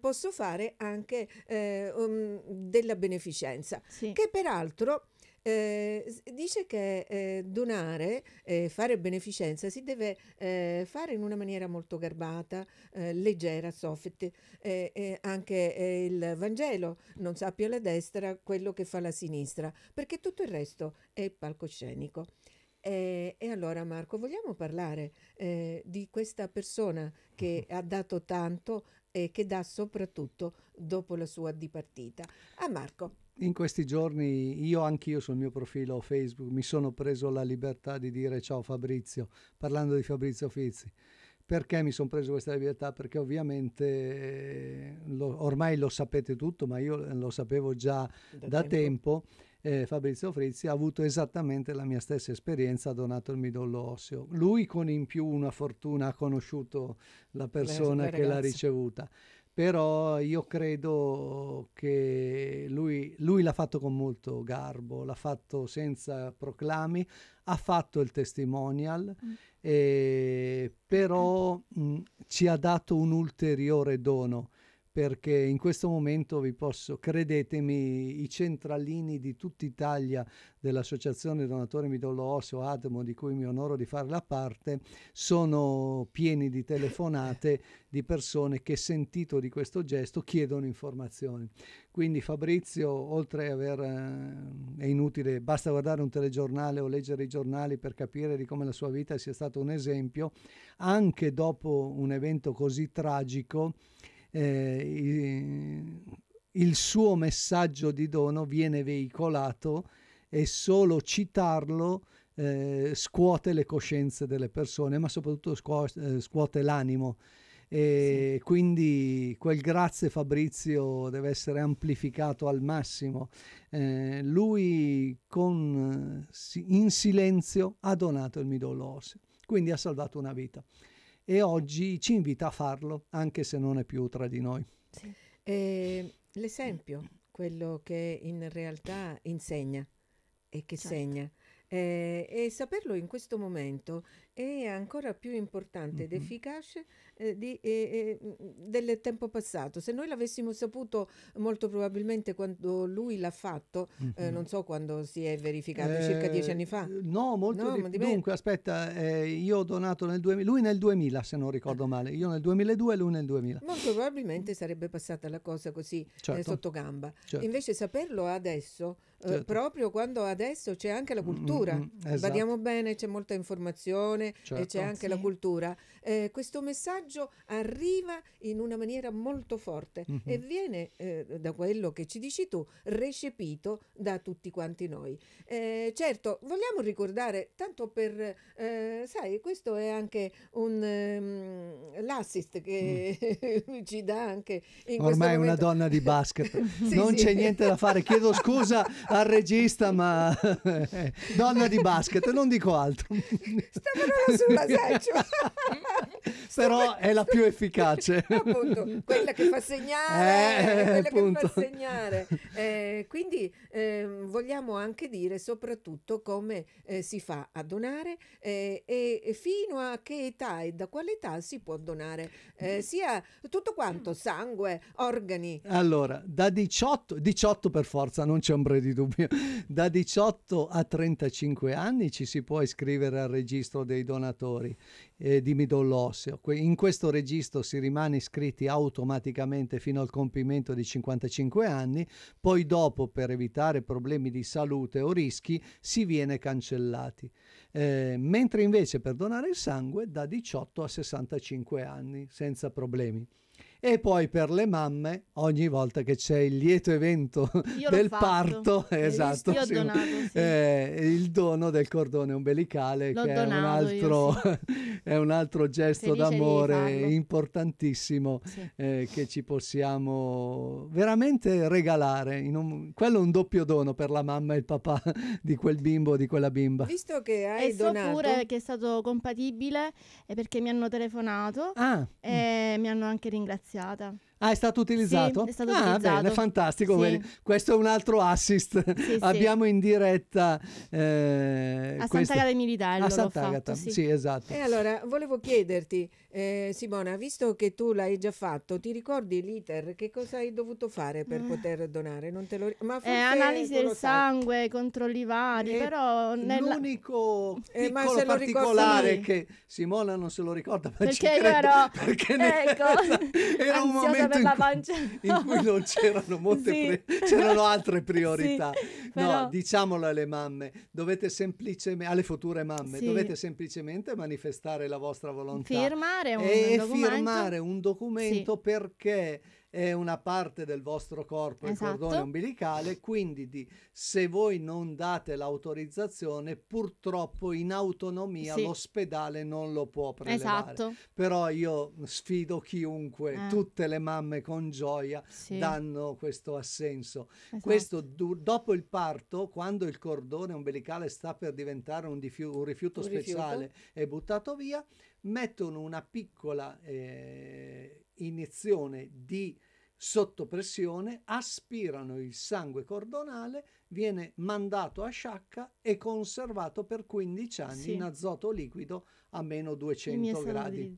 posso fare anche um, della beneficenza, sì. che peraltro eh, dice che eh, donare, eh, fare beneficenza si deve eh, fare in una maniera molto garbata, eh, leggera, soft. anche il Vangelo non sa più la destra quello che fa la sinistra, perché tutto il resto è palcoscenico. E, e, allora Marco, vogliamo parlare eh, di questa persona che *laughs* ha dato tanto e che dà soprattutto dopo la sua dipartita? A ah, Marco in questi giorni io anch'io sul mio profilo Facebook mi sono preso la libertà di dire ciao Fabrizio, parlando di Fabrizio Fizzi. Perché mi sono preso questa libertà? Perché ovviamente eh, lo, ormai lo sapete tutto, ma io lo sapevo già da, da tempo. tempo eh, Fabrizio Frizzi ha avuto esattamente la mia stessa esperienza, ha donato il midollo osseo. Lui con in più una fortuna ha conosciuto la persona Beh, che l'ha ricevuta però io credo che lui, lui l'ha fatto con molto garbo, l'ha fatto senza proclami, ha fatto il testimonial, mm. eh, però mh, mm, ci ha dato un ulteriore dono perché in questo momento vi posso, credetemi, i centralini di tutta Italia dell'Associazione Donatore Midollo Osso, Admo, di cui mi onoro di fare la parte, sono pieni di telefonate di persone che sentito di questo gesto chiedono informazioni. Quindi Fabrizio, oltre a aver, eh, è inutile, basta guardare un telegiornale o leggere i giornali per capire di come la sua vita sia stata un esempio, anche dopo un evento così tragico, eh, il suo messaggio di dono viene veicolato e solo citarlo eh, scuote le coscienze delle persone, ma soprattutto scuote, eh, scuote l'animo. E sì. quindi quel grazie Fabrizio deve essere amplificato al massimo. Eh, lui con, eh, in silenzio ha donato il midollo osseo, quindi ha salvato una vita e oggi ci invita a farlo, anche se non è più tra di noi. Sì. Eh, l'esempio, quello che in realtà insegna e che certo. segna. Eh, e saperlo in questo momento è ancora più importante mm-hmm. ed efficace eh, di, eh, eh mm, mm, del tempo passato. Se noi l'avessimo saputo molto probabilmente quando lui l'ha fatto, mm-hmm. non so quando si è verificato, circa dieci anni fa. No, molto no, di... Dunque, aspetta, io ho donato nel 2000, lui nel 2000 se non ricordo ah. male, io nel 2002 e lui nel 2000. Molto probabilmente sarebbe passata la cosa così certo. sotto gamba. Certo. Invece saperlo adesso... Certo. Eh, proprio quando adesso c'è anche la mm, cultura. Mm, mm, esatto. Badiamo bene, c'è molta informazione certo. e c'è certo. anche sì. la cultura eh, questo messaggio arriva in una maniera molto forte mm-hmm. e viene, eh, da quello che ci dici tu, recepito da tutti quanti noi. Eh, certo, vogliamo ricordare, tanto per, eh, sai, questo è anche un, um, l'assist che mm. *laughs* ci dà anche in Ormai è una donna di basket, *laughs* sì, non sì. c'è niente da fare, chiedo scusa al regista, ma *laughs* eh, donna di basket, non dico altro. Sta parola sulla, sai, *laughs* Però è la più efficace. *laughs* appunto, quella che fa segnare, eh, quella che fa segnare. Eh, quindi eh, vogliamo anche dire soprattutto come eh, si fa a donare eh, e, e, fino a che età e da quale età si può donare eh, sia tutto quanto, sangue, organi. Allora, da 18, 18 per forza, non c'è ombra di dubbio, da 18 a 35 anni ci si può iscrivere al registro dei donatori eh, di midollo osseo. In questo registro si rimane iscritti automaticamente fino al compimento di 55 anni, poi dopo per evitare problemi di salute o rischi si viene cancellati, eh, mentre invece per donare il sangue da 18 a 65 anni senza problemi. E poi per le mamme, ogni volta che c'è il lieto evento Io del parto, *laughs* esatto, sì, donato, sì. eh, il dono del cordone umbilicale, l'ho che è un, altro, *laughs* è un, altro, gesto Felice d'amore importantissimo eh, che ci possiamo veramente regalare. Un, quello è un doppio dono per la mamma e il papà *laughs* di quel bimbo, o di quella bimba. Visto che hai e donato... so pure che è stato compatibile eh, perché mi hanno telefonato ah. e eh, mm. mi hanno anche ringraziato iniziata. Ah, è stato utilizzato? Sì, è stato ah, utilizzato. bene, fantastico. Sì. Questo è un altro assist. Sì, Abbiamo in diretta eh, a Sant'Agata Militello. A Sant'Agata, sì. sì, esatto. E allora, volevo chiederti, eh, Simona, visto che tu l'hai già fatto, ti ricordi l'iter? Che cosa hai dovuto fare per eh. poter donare? Non te lo... Ma eh, analisi del sangue, controlli vari, eh, però... Nella... L'unico eh, piccolo particolare ricordo... che Simona non se lo ricorda, perché io ero... Perché ecco, era un momento in cui, in cui, non c'erano molte... Sì. Pre... c'erano altre *laughs* priorità. Sì, però... No, diciamolo alle mamme, dovete semplicemente... alle future mamme, sì. dovete semplicemente manifestare la vostra volontà. Firmare firmare un e documento. firmare un documento sì. perché è una parte del vostro corpo, esatto. il cordone umbilicale quindi di, se voi non date l'autorizzazione, purtroppo in autonomia sì. l'ospedale non lo può prelevare. Esatto. Però io sfido chiunque, eh. tutte le mamme con gioia sì. danno questo assenso. Esatto. Questo du- dopo il parto, quando il cordone umbilicale sta per diventare un, difiu- un rifiuto un speciale, rifiuto. è buttato via mettono una piccola eh, iniezione di sottopressione, aspirano il sangue cordonale, viene mandato a sciacca e conservato per 15 anni sì. in azoto liquido a meno 200 gradi.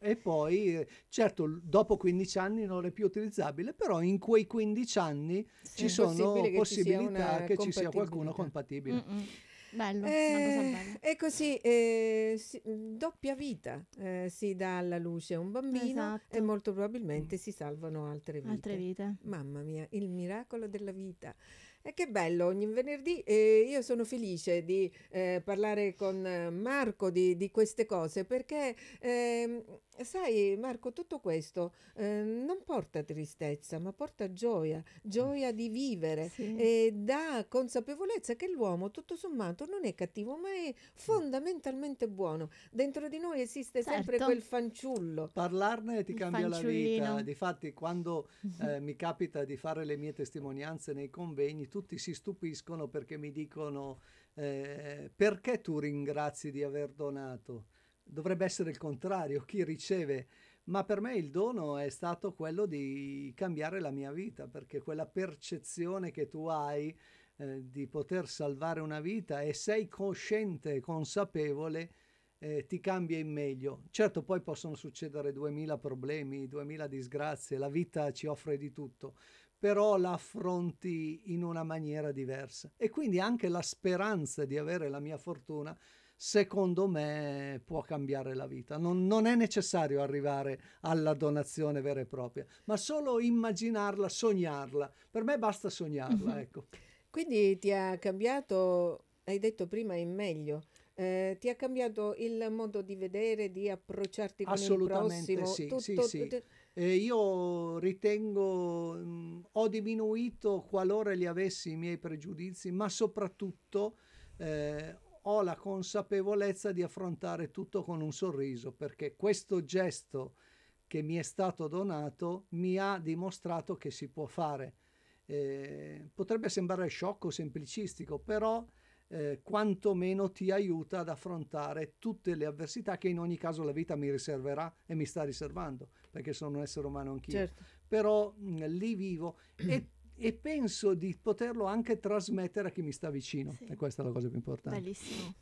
E poi, eh, certo, dopo 15 anni non è più utilizzabile, però in quei 15 anni sì. ci sono possibilità che ci sia, che ci sia qualcuno compatibile. Mm-mm. Bello, eh, E così eh, si, doppia vita eh, si dà alla luce un bambino esatto. e molto probabilmente mm. si salvano altre vite. altre vite. Mamma mia, il miracolo della vita. E che bello, ogni venerdì eh, io sono felice di eh, parlare con Marco di, di queste cose perché ehm, Sai Marco, tutto questo eh, non porta tristezza, ma porta gioia, gioia di vivere sì. e dà consapevolezza che l'uomo tutto sommato non è cattivo, ma è fondamentalmente buono. Dentro di noi esiste certo. sempre quel fanciullo. Parlarne ti cambia la vita. Eh, difatti, quando *laughs* eh, mi capita di fare le mie testimonianze nei convegni, tutti si stupiscono perché mi dicono eh, perché tu ringrazi di aver donato? dovrebbe essere il contrario, chi riceve, ma per me il dono è stato quello di cambiare la mia vita, perché quella percezione che tu hai eh, di poter salvare una vita e sei cosciente, consapevole, eh, ti cambia in meglio. Certo, poi possono succedere duemila problemi, duemila disgrazie, la vita ci offre di tutto, però la affronti in una maniera diversa. E quindi anche la speranza di avere la mia fortuna secondo me può cambiare la vita. Non, non, è necessario arrivare alla donazione vera e propria, ma solo immaginarla, sognarla. Per me basta sognarla, mhm. ecco. Quindi ti ha cambiato, hai detto prima in meglio, eh, ti ha cambiato il modo di vedere, di approcciarti con il prossimo? Sì, tutto, sì, sì. Tutto... Eh, io ritengo mh, mm, ho diminuito qualora li avessi i miei pregiudizi, ma soprattutto eh, ho la consapevolezza di affrontare tutto con un sorriso perché questo gesto che mi è stato donato mi ha dimostrato che si può fare. Eh, potrebbe sembrare sciocco, semplicistico, però eh, quantomeno ti aiuta ad affrontare tutte le avversità che in ogni caso la vita mi riserverà e mi sta riservando, perché sono un essere umano anch'io. Certo. Però mh, mm, lì vivo e *clears throat* e penso di poterlo anche trasmettere a chi mi sta vicino. Sì. E questa è la cosa più importante. Bellissimo.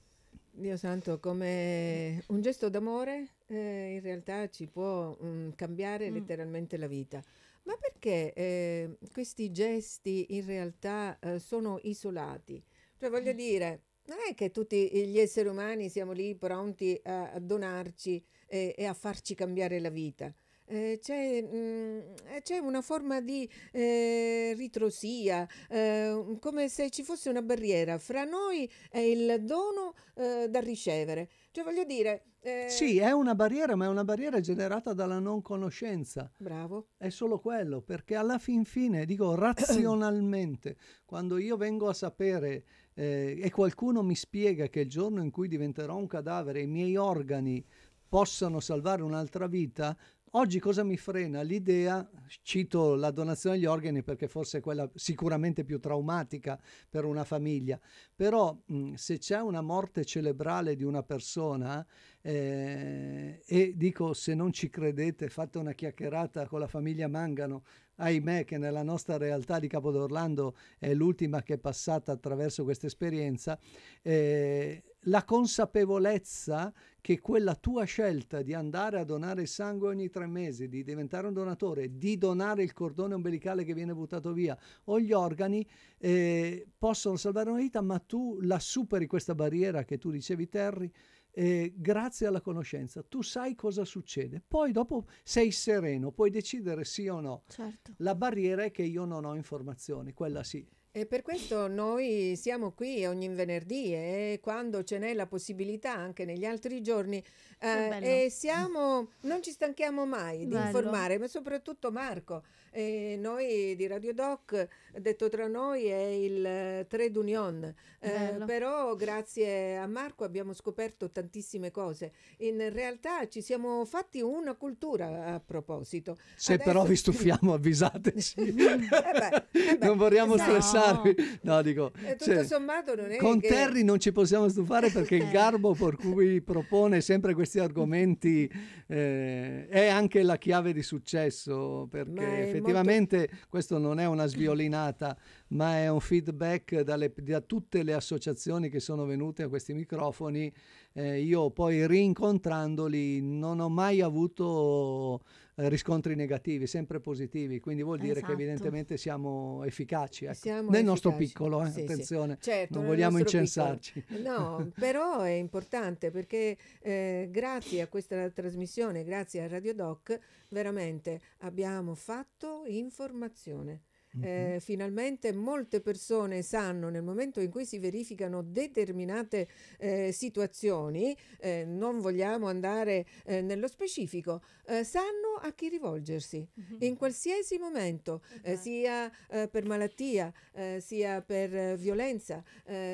Dio santo, come un gesto d'amore eh, in realtà ci può mh, mm, cambiare mm. letteralmente la vita. Ma perché eh, questi gesti in realtà eh, sono isolati? Cioè voglio mm. dire, non è che tutti gli esseri umani siamo lì pronti a, a donarci e a farci cambiare la vita eh, c'è, mh, mm, eh, c'è, una forma di eh, ritrosia, eh, come se ci fosse una barriera fra noi e il dono eh, da ricevere. Cioè, voglio dire. Eh, sì, è una barriera, ma è una barriera generata dalla non conoscenza. Bravo. È solo quello, perché alla fin fine, dico *clears throat* razionalmente, quando io vengo a sapere e qualcuno mi spiega che il giorno in cui diventerò un cadavere i miei organi possano salvare un'altra vita, Oggi cosa mi frena? L'idea, cito la donazione agli organi perché forse è quella sicuramente più traumatica per una famiglia, però se c'è una morte cerebrale di una persona eh, e dico se non ci credete fate una chiacchierata con la famiglia Mangano ahimè che nella nostra realtà di Capodorlando è l'ultima che è passata attraverso questa esperienza, eh, la consapevolezza che quella tua scelta di andare a donare il sangue ogni tre mesi, di diventare un donatore, di donare il cordone ombelicale che viene buttato via o gli organi, eh, possono salvare una vita, ma tu la superi questa barriera che tu dicevi, Terry, eh, grazie alla conoscenza, tu sai cosa succede. Poi dopo sei sereno, puoi decidere sì o no. Certo. La barriera è che io non ho informazioni, quella sì. E per questo noi siamo qui ogni venerdì e quando ce n'è la possibilità anche negli altri giorni eh, e siamo, non ci stanchiamo mai bello. di informare, ma soprattutto Marco e noi di Radio Doc, detto tra noi, è il Trade Union. Eh, eh però grazie a Marco abbiamo scoperto tantissime cose. In realtà ci siamo fatti una cultura a proposito. Se Adesso... però vi stufiamo *laughs* avvisateci. eh beh, eh beh, non vorremmo esatto. stressarvi. No, dico, eh, tutto cioè, sommato non è Con che... Terry non ci possiamo stufare perché il eh. garbo per cui propone sempre questi argomenti eh, è anche la chiave di successo perché effettivamente effettivamente molto... questo non è una sviolinata, ma è un feedback dalle, da tutte le associazioni che sono venute a questi microfoni. Eh, io poi rincontrandoli non ho mai avuto eh, riscontri negativi, sempre positivi, quindi vuol dire esatto. che evidentemente siamo efficaci ecco. siamo nel efficaci. nostro piccolo, eh, sì, attenzione, sì. Certo, non vogliamo incensarci. Piccolo. No, *laughs* però è importante perché eh, grazie a questa trasmissione, grazie a Radio Doc, veramente abbiamo fatto informazione. Eh, finalmente molte persone sanno nel momento in cui si verificano determinate eh, situazioni, eh, non vogliamo andare eh, nello specifico, eh, sanno a chi rivolgersi uh-huh. in qualsiasi momento, uh-huh. sia per malattia, sia per violenza,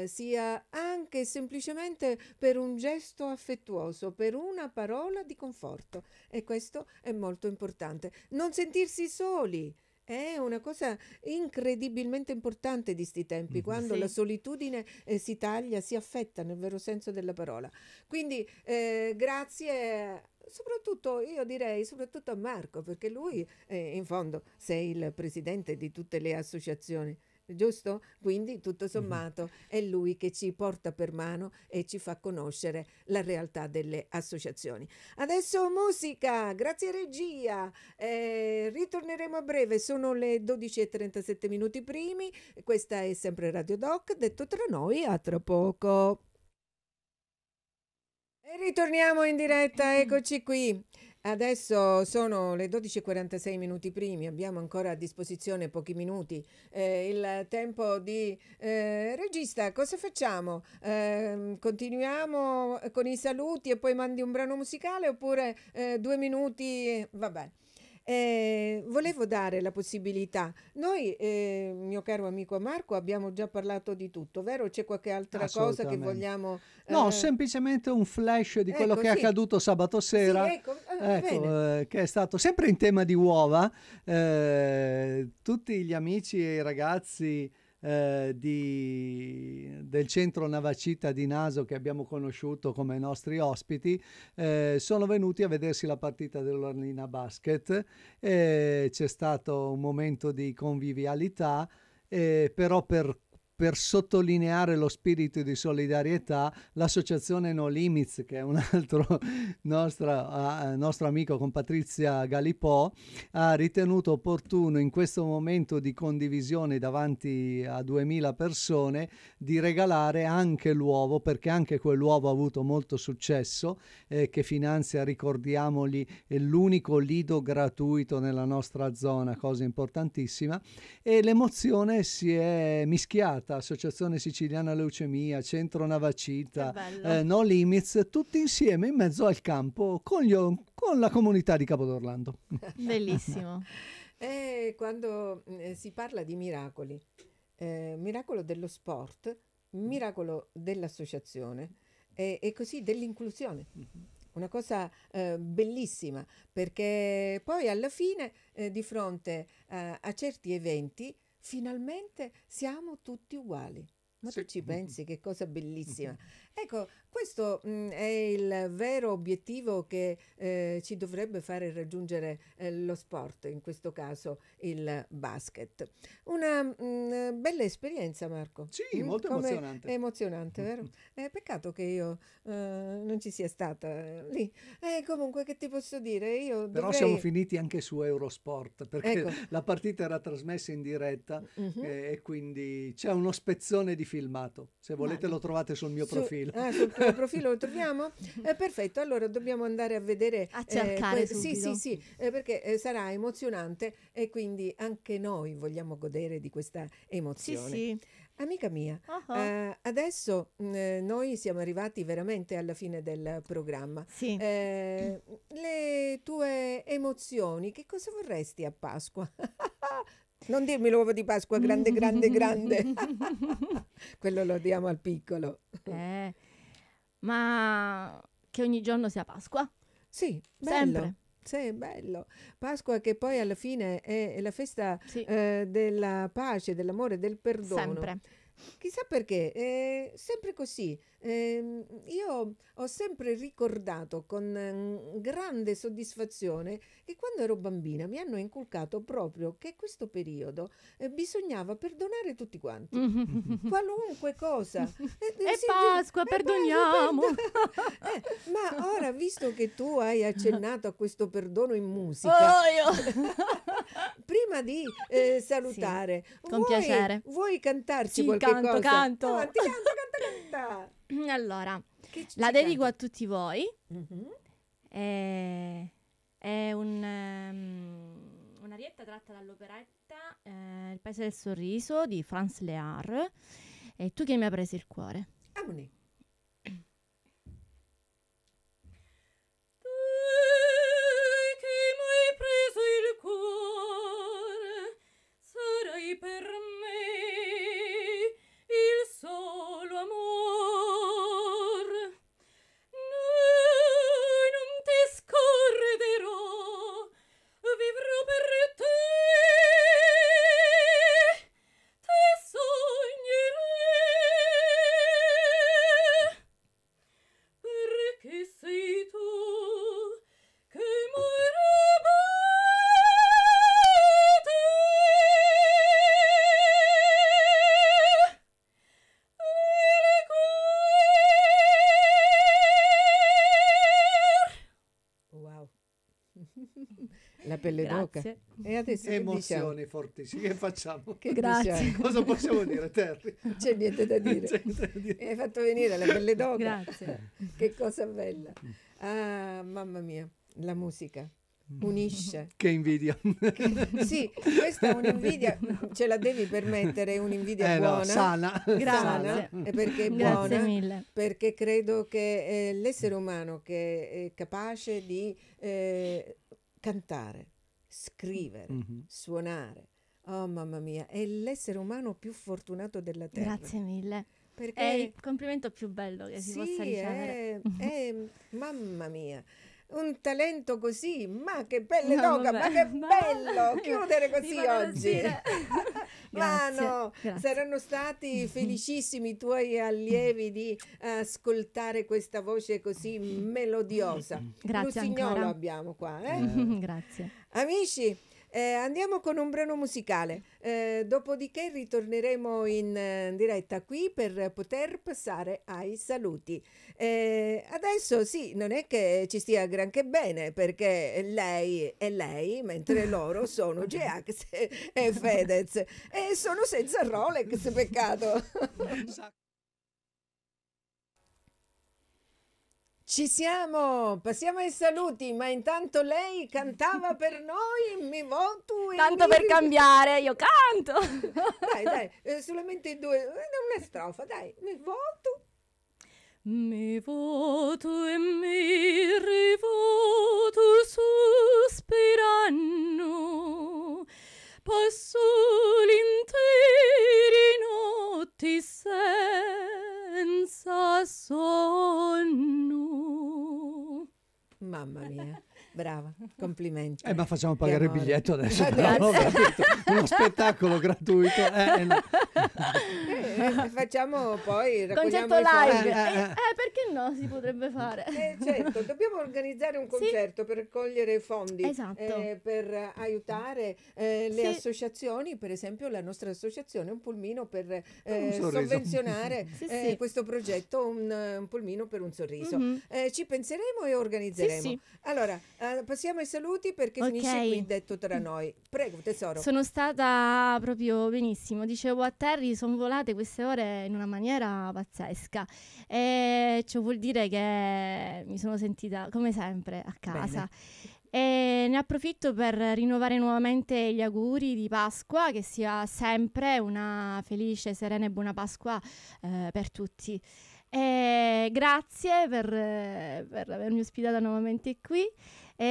sia anche semplicemente per un gesto affettuoso, per una parola di conforto. E questo è molto importante. Non sentirsi soli è una cosa incredibilmente importante di sti tempi, mm-hmm. quando sì. la solitudine eh, si taglia, si affetta nel vero senso della parola. Quindi eh, grazie soprattutto io direi soprattutto a Marco perché lui eh, in fondo sei il presidente di tutte le associazioni giusto? Quindi tutto sommato è lui che ci porta per mano e ci fa conoscere la realtà delle associazioni. Adesso musica, grazie regia, eh, ritorneremo a breve, sono le 12.37 minuti primi, questa è sempre Radio Doc, detto tra noi, a tra poco. E ritorniamo in diretta, eccoci qui. Adesso sono le 12.46 minuti primi, abbiamo ancora a disposizione pochi minuti, eh, il tempo di eh, regista, cosa facciamo? Eh, continuiamo con i saluti e poi mandi un brano musicale oppure eh, due minuti, vabbè. Eh, volevo dare la possibilità. Noi, eh, mio caro amico Marco, abbiamo già parlato di tutto, vero? C'è qualche altra cosa che vogliamo... No, eh... semplicemente un flash di ecco, quello che è accaduto sabato sera, sì, ecco, ah, ecco eh, che è stato sempre in tema di uova. Eh, tutti gli amici e i ragazzi eh, di, del centro Navacita di Naso che abbiamo conosciuto come nostri ospiti eh, sono venuti a vedersi la partita dell'Orlina Basket. Eh, c'è stato un momento di convivialità, eh, però per per sottolineare lo spirito di solidarietà, l'associazione No Limits, che è un altro *laughs* nostra, uh, nostro amico con Patrizia Galipò, ha ritenuto opportuno in questo momento di condivisione davanti a 2000 persone di regalare anche l'uovo, perché anche quell'uovo ha avuto molto successo, eh, che finanzia, ricordiamoli, è l'unico lido gratuito nella nostra zona, cosa importantissima, e l'emozione si è mischiata Carta, Associazione Siciliana Leucemia, Centro Navacita, eh, No Limits, tutti insieme in mezzo al campo con, gli, con la comunità di Capodorlando. *laughs* Bellissimo. *laughs* eh, quando eh, si parla di miracoli, eh, miracolo dello sport, miracolo dell'associazione e così dell'inclusione. Mm-hmm. una cosa eh, bellissima perché poi alla fine eh, di fronte eh, a certi eventi finalmente siamo tutti uguali. Ma sì. tu ci pensi che cosa bellissima *laughs* Ecco, questo mh, mm, è il vero obiettivo che eh, ci dovrebbe fare raggiungere eh, lo sport, in questo caso il basket. Una mh, mm, bella esperienza, Marco. Sì, mm, molto emozionante. È emozionante, vero? Mm-hmm. Eh, peccato che io eh, non ci sia stata eh, lì. Eh, comunque, che ti posso dire? Io Però dovrei... siamo finiti anche su Eurosport, perché ecco. *laughs* la partita era trasmessa in diretta mm -hmm. e quindi c'è uno spezzone di filmato. Se volete Ma... lo trovate sul mio profilo profilo. Ah, sul tuo profilo lo troviamo? *laughs* Eh, perfetto, allora dobbiamo andare a vedere. A cercare eh, Sì, sì, sì, eh, perché eh, sarà emozionante e quindi anche noi vogliamo godere di questa emozione. Sì, sì. Amica mia, uh-huh. eh, adesso mm, eh, noi siamo arrivati veramente alla fine del programma. Sì. Eh, le tue emozioni, che cosa vorresti a Pasqua? *laughs* Non dirmi l'uovo di Pasqua grande, grande, grande. *laughs* Quello lo diamo al piccolo. Eh, ma che ogni giorno sia Pasqua? Sì, bello. sempre. Sì, è bello. Pasqua che poi alla fine è, è la festa sì. eh, della pace, dell'amore, del perdono. Sempre. Chissà perché, è eh, sempre così. Eh, io ho sempre ricordato con mm, grande soddisfazione che quando ero bambina mi hanno inculcato proprio che questo periodo eh, bisognava perdonare tutti quanti, mm-hmm. qualunque cosa. *laughs* Eh, è sì, Pasqua, è perdoniamo! Pasqua, *laughs* eh, ma ora, visto che tu hai accennato a questo perdono in musica, oh, *laughs* prima di eh, salutare, sì, con vuoi, piacere. vuoi cantarci sì, qualche canto, cosa? Canto. No, ti canto, canto domanda! *clears throat* Allora, la dedico a tutti voi. Mm-hmm. È, è un, um, ehm, una tratta dall'operetta eh, Il paese del sorriso di Franz Lear. E tu che mi hai preso il cuore? Ah, il cuore sarai per me Okay. E adesso emozioni diciamo? fortissime. Che facciamo? Che grazie. Diciamo? Cosa possiamo dire, Terry? C'è niente da dire. *laughs* Niente da dire. Mi hai fatto venire le belle donne. Grazie. Che cosa bella. Ah, mamma mia, la musica unisce. Che invidia. Che, *laughs* sì, questa è un'invidia, ce la devi permettere, è un'invidia eh buona. No, sana. Grazie. Sana, perché è buona. Grazie mille. Perché credo che eh, l'essere umano che è capace di eh, cantare, scrivere, mm-hmm. suonare. Oh mamma mia, è l'essere umano più fortunato della Terra. Grazie mille. Perché è il complimento più bello che sì, si possa ricevere. È, è, *laughs* mamma mia, un talento così, ma che belle no, doga, ma che ma... *laughs* bello chiudere così oggi. *laughs* *laughs* Mano, grazie. saranno stati felicissimi i tuoi allievi di ascoltare questa voce così melodiosa. Grazie Lusignolo ancora. abbiamo qua, eh? Grazie. Amici, eh, andiamo con un brano musicale, eh, dopodiché ritorneremo in, eh, diretta qui per poter passare ai saluti. Eh, adesso sì, non è che ci stia granché bene perché lei è lei, mentre loro sono g *laughs* e Fedez e sono senza Rolex, peccato. *laughs* Ci siamo, passiamo ai saluti, ma intanto lei cantava *laughs* per noi, mi voto e Tanto per cambiare, io canto! *laughs* Dai, dai, eh, solamente due, eh, una strofa, dai, mi voto. Mi voto e mi rivoto sospirando, passo l'interi notti sei senza sonno. Mamma mia. Brava, complimenti. Eh, ma facciamo pagare il biglietto adesso. *laughs* Però, Uno spettacolo gratuito. Eh, eh, no. eh, facciamo poi... Concerto live. Eh, eh, eh, perché no? Si potrebbe fare. Eh, certo, dobbiamo organizzare un concerto sì. per raccogliere fondi. Esatto. per aiutare le sì. associazioni, per esempio la nostra associazione, un pulmino per un sovvenzionare *laughs* sì, questo progetto, un, un, pulmino per un sorriso. Mm-hmm. ci penseremo e organizzeremo. Sì, Allora, Uh, passiamo ai saluti perché okay. finisce qui detto tra mm. noi. Prego, tesoro. Sono stata proprio benissimo. Dicevo a Terry, sono volate queste ore in una maniera pazzesca. E ciò vuol dire che mi sono sentita come sempre a casa. Bene. E ne approfitto per rinnovare nuovamente gli auguri di Pasqua, che sia sempre una felice, serena e buona Pasqua eh, per tutti. E grazie per, eh, per avermi ospitata nuovamente qui. E,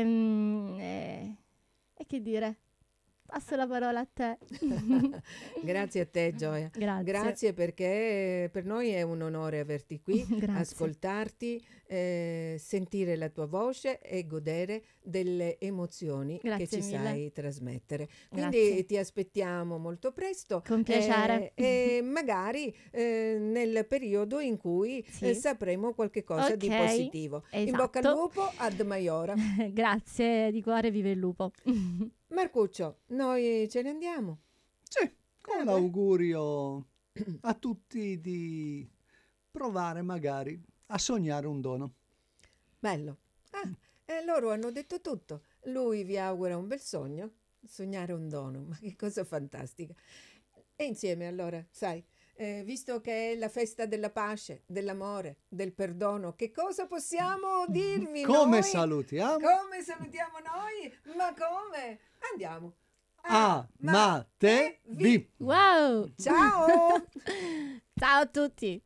ehm, e, eh, e che dire? Passo la parola a te. *laughs* Grazie a te Gioia. Grazie. Grazie perché per noi è un onore averti qui, *laughs* ascoltarti, eh, sentire la tua voce e godere delle emozioni Grazie che ci mille. sai trasmettere. Quindi Grazie. ti aspettiamo molto presto. Con piacere. Eh, e magari eh, nel periodo in cui eh, sì. sapremo qualche cosa okay. di positivo. Esatto. In bocca al esatto. lupo ad Maiora. *laughs* Grazie di cuore, vive il lupo. *laughs* Marcuccio, noi ce ne andiamo. Sì, con eh, l'augurio *clears throat* a tutti di provare magari a sognare un dono. Bello. Ah, eh, loro hanno detto tutto. Lui vi augura un bel sogno, sognare un dono, ma che cosa fantastica. E insieme allora, sai, eh, visto che è la festa della pace, dell'amore, del perdono, che cosa possiamo dirvi? *laughs* Come noi? salutiamo? Come salutiamo noi? Ma come? Andiamo. A, ah, ma, te, vi. Wow! Ciao! *laughs* Ciao a tutti!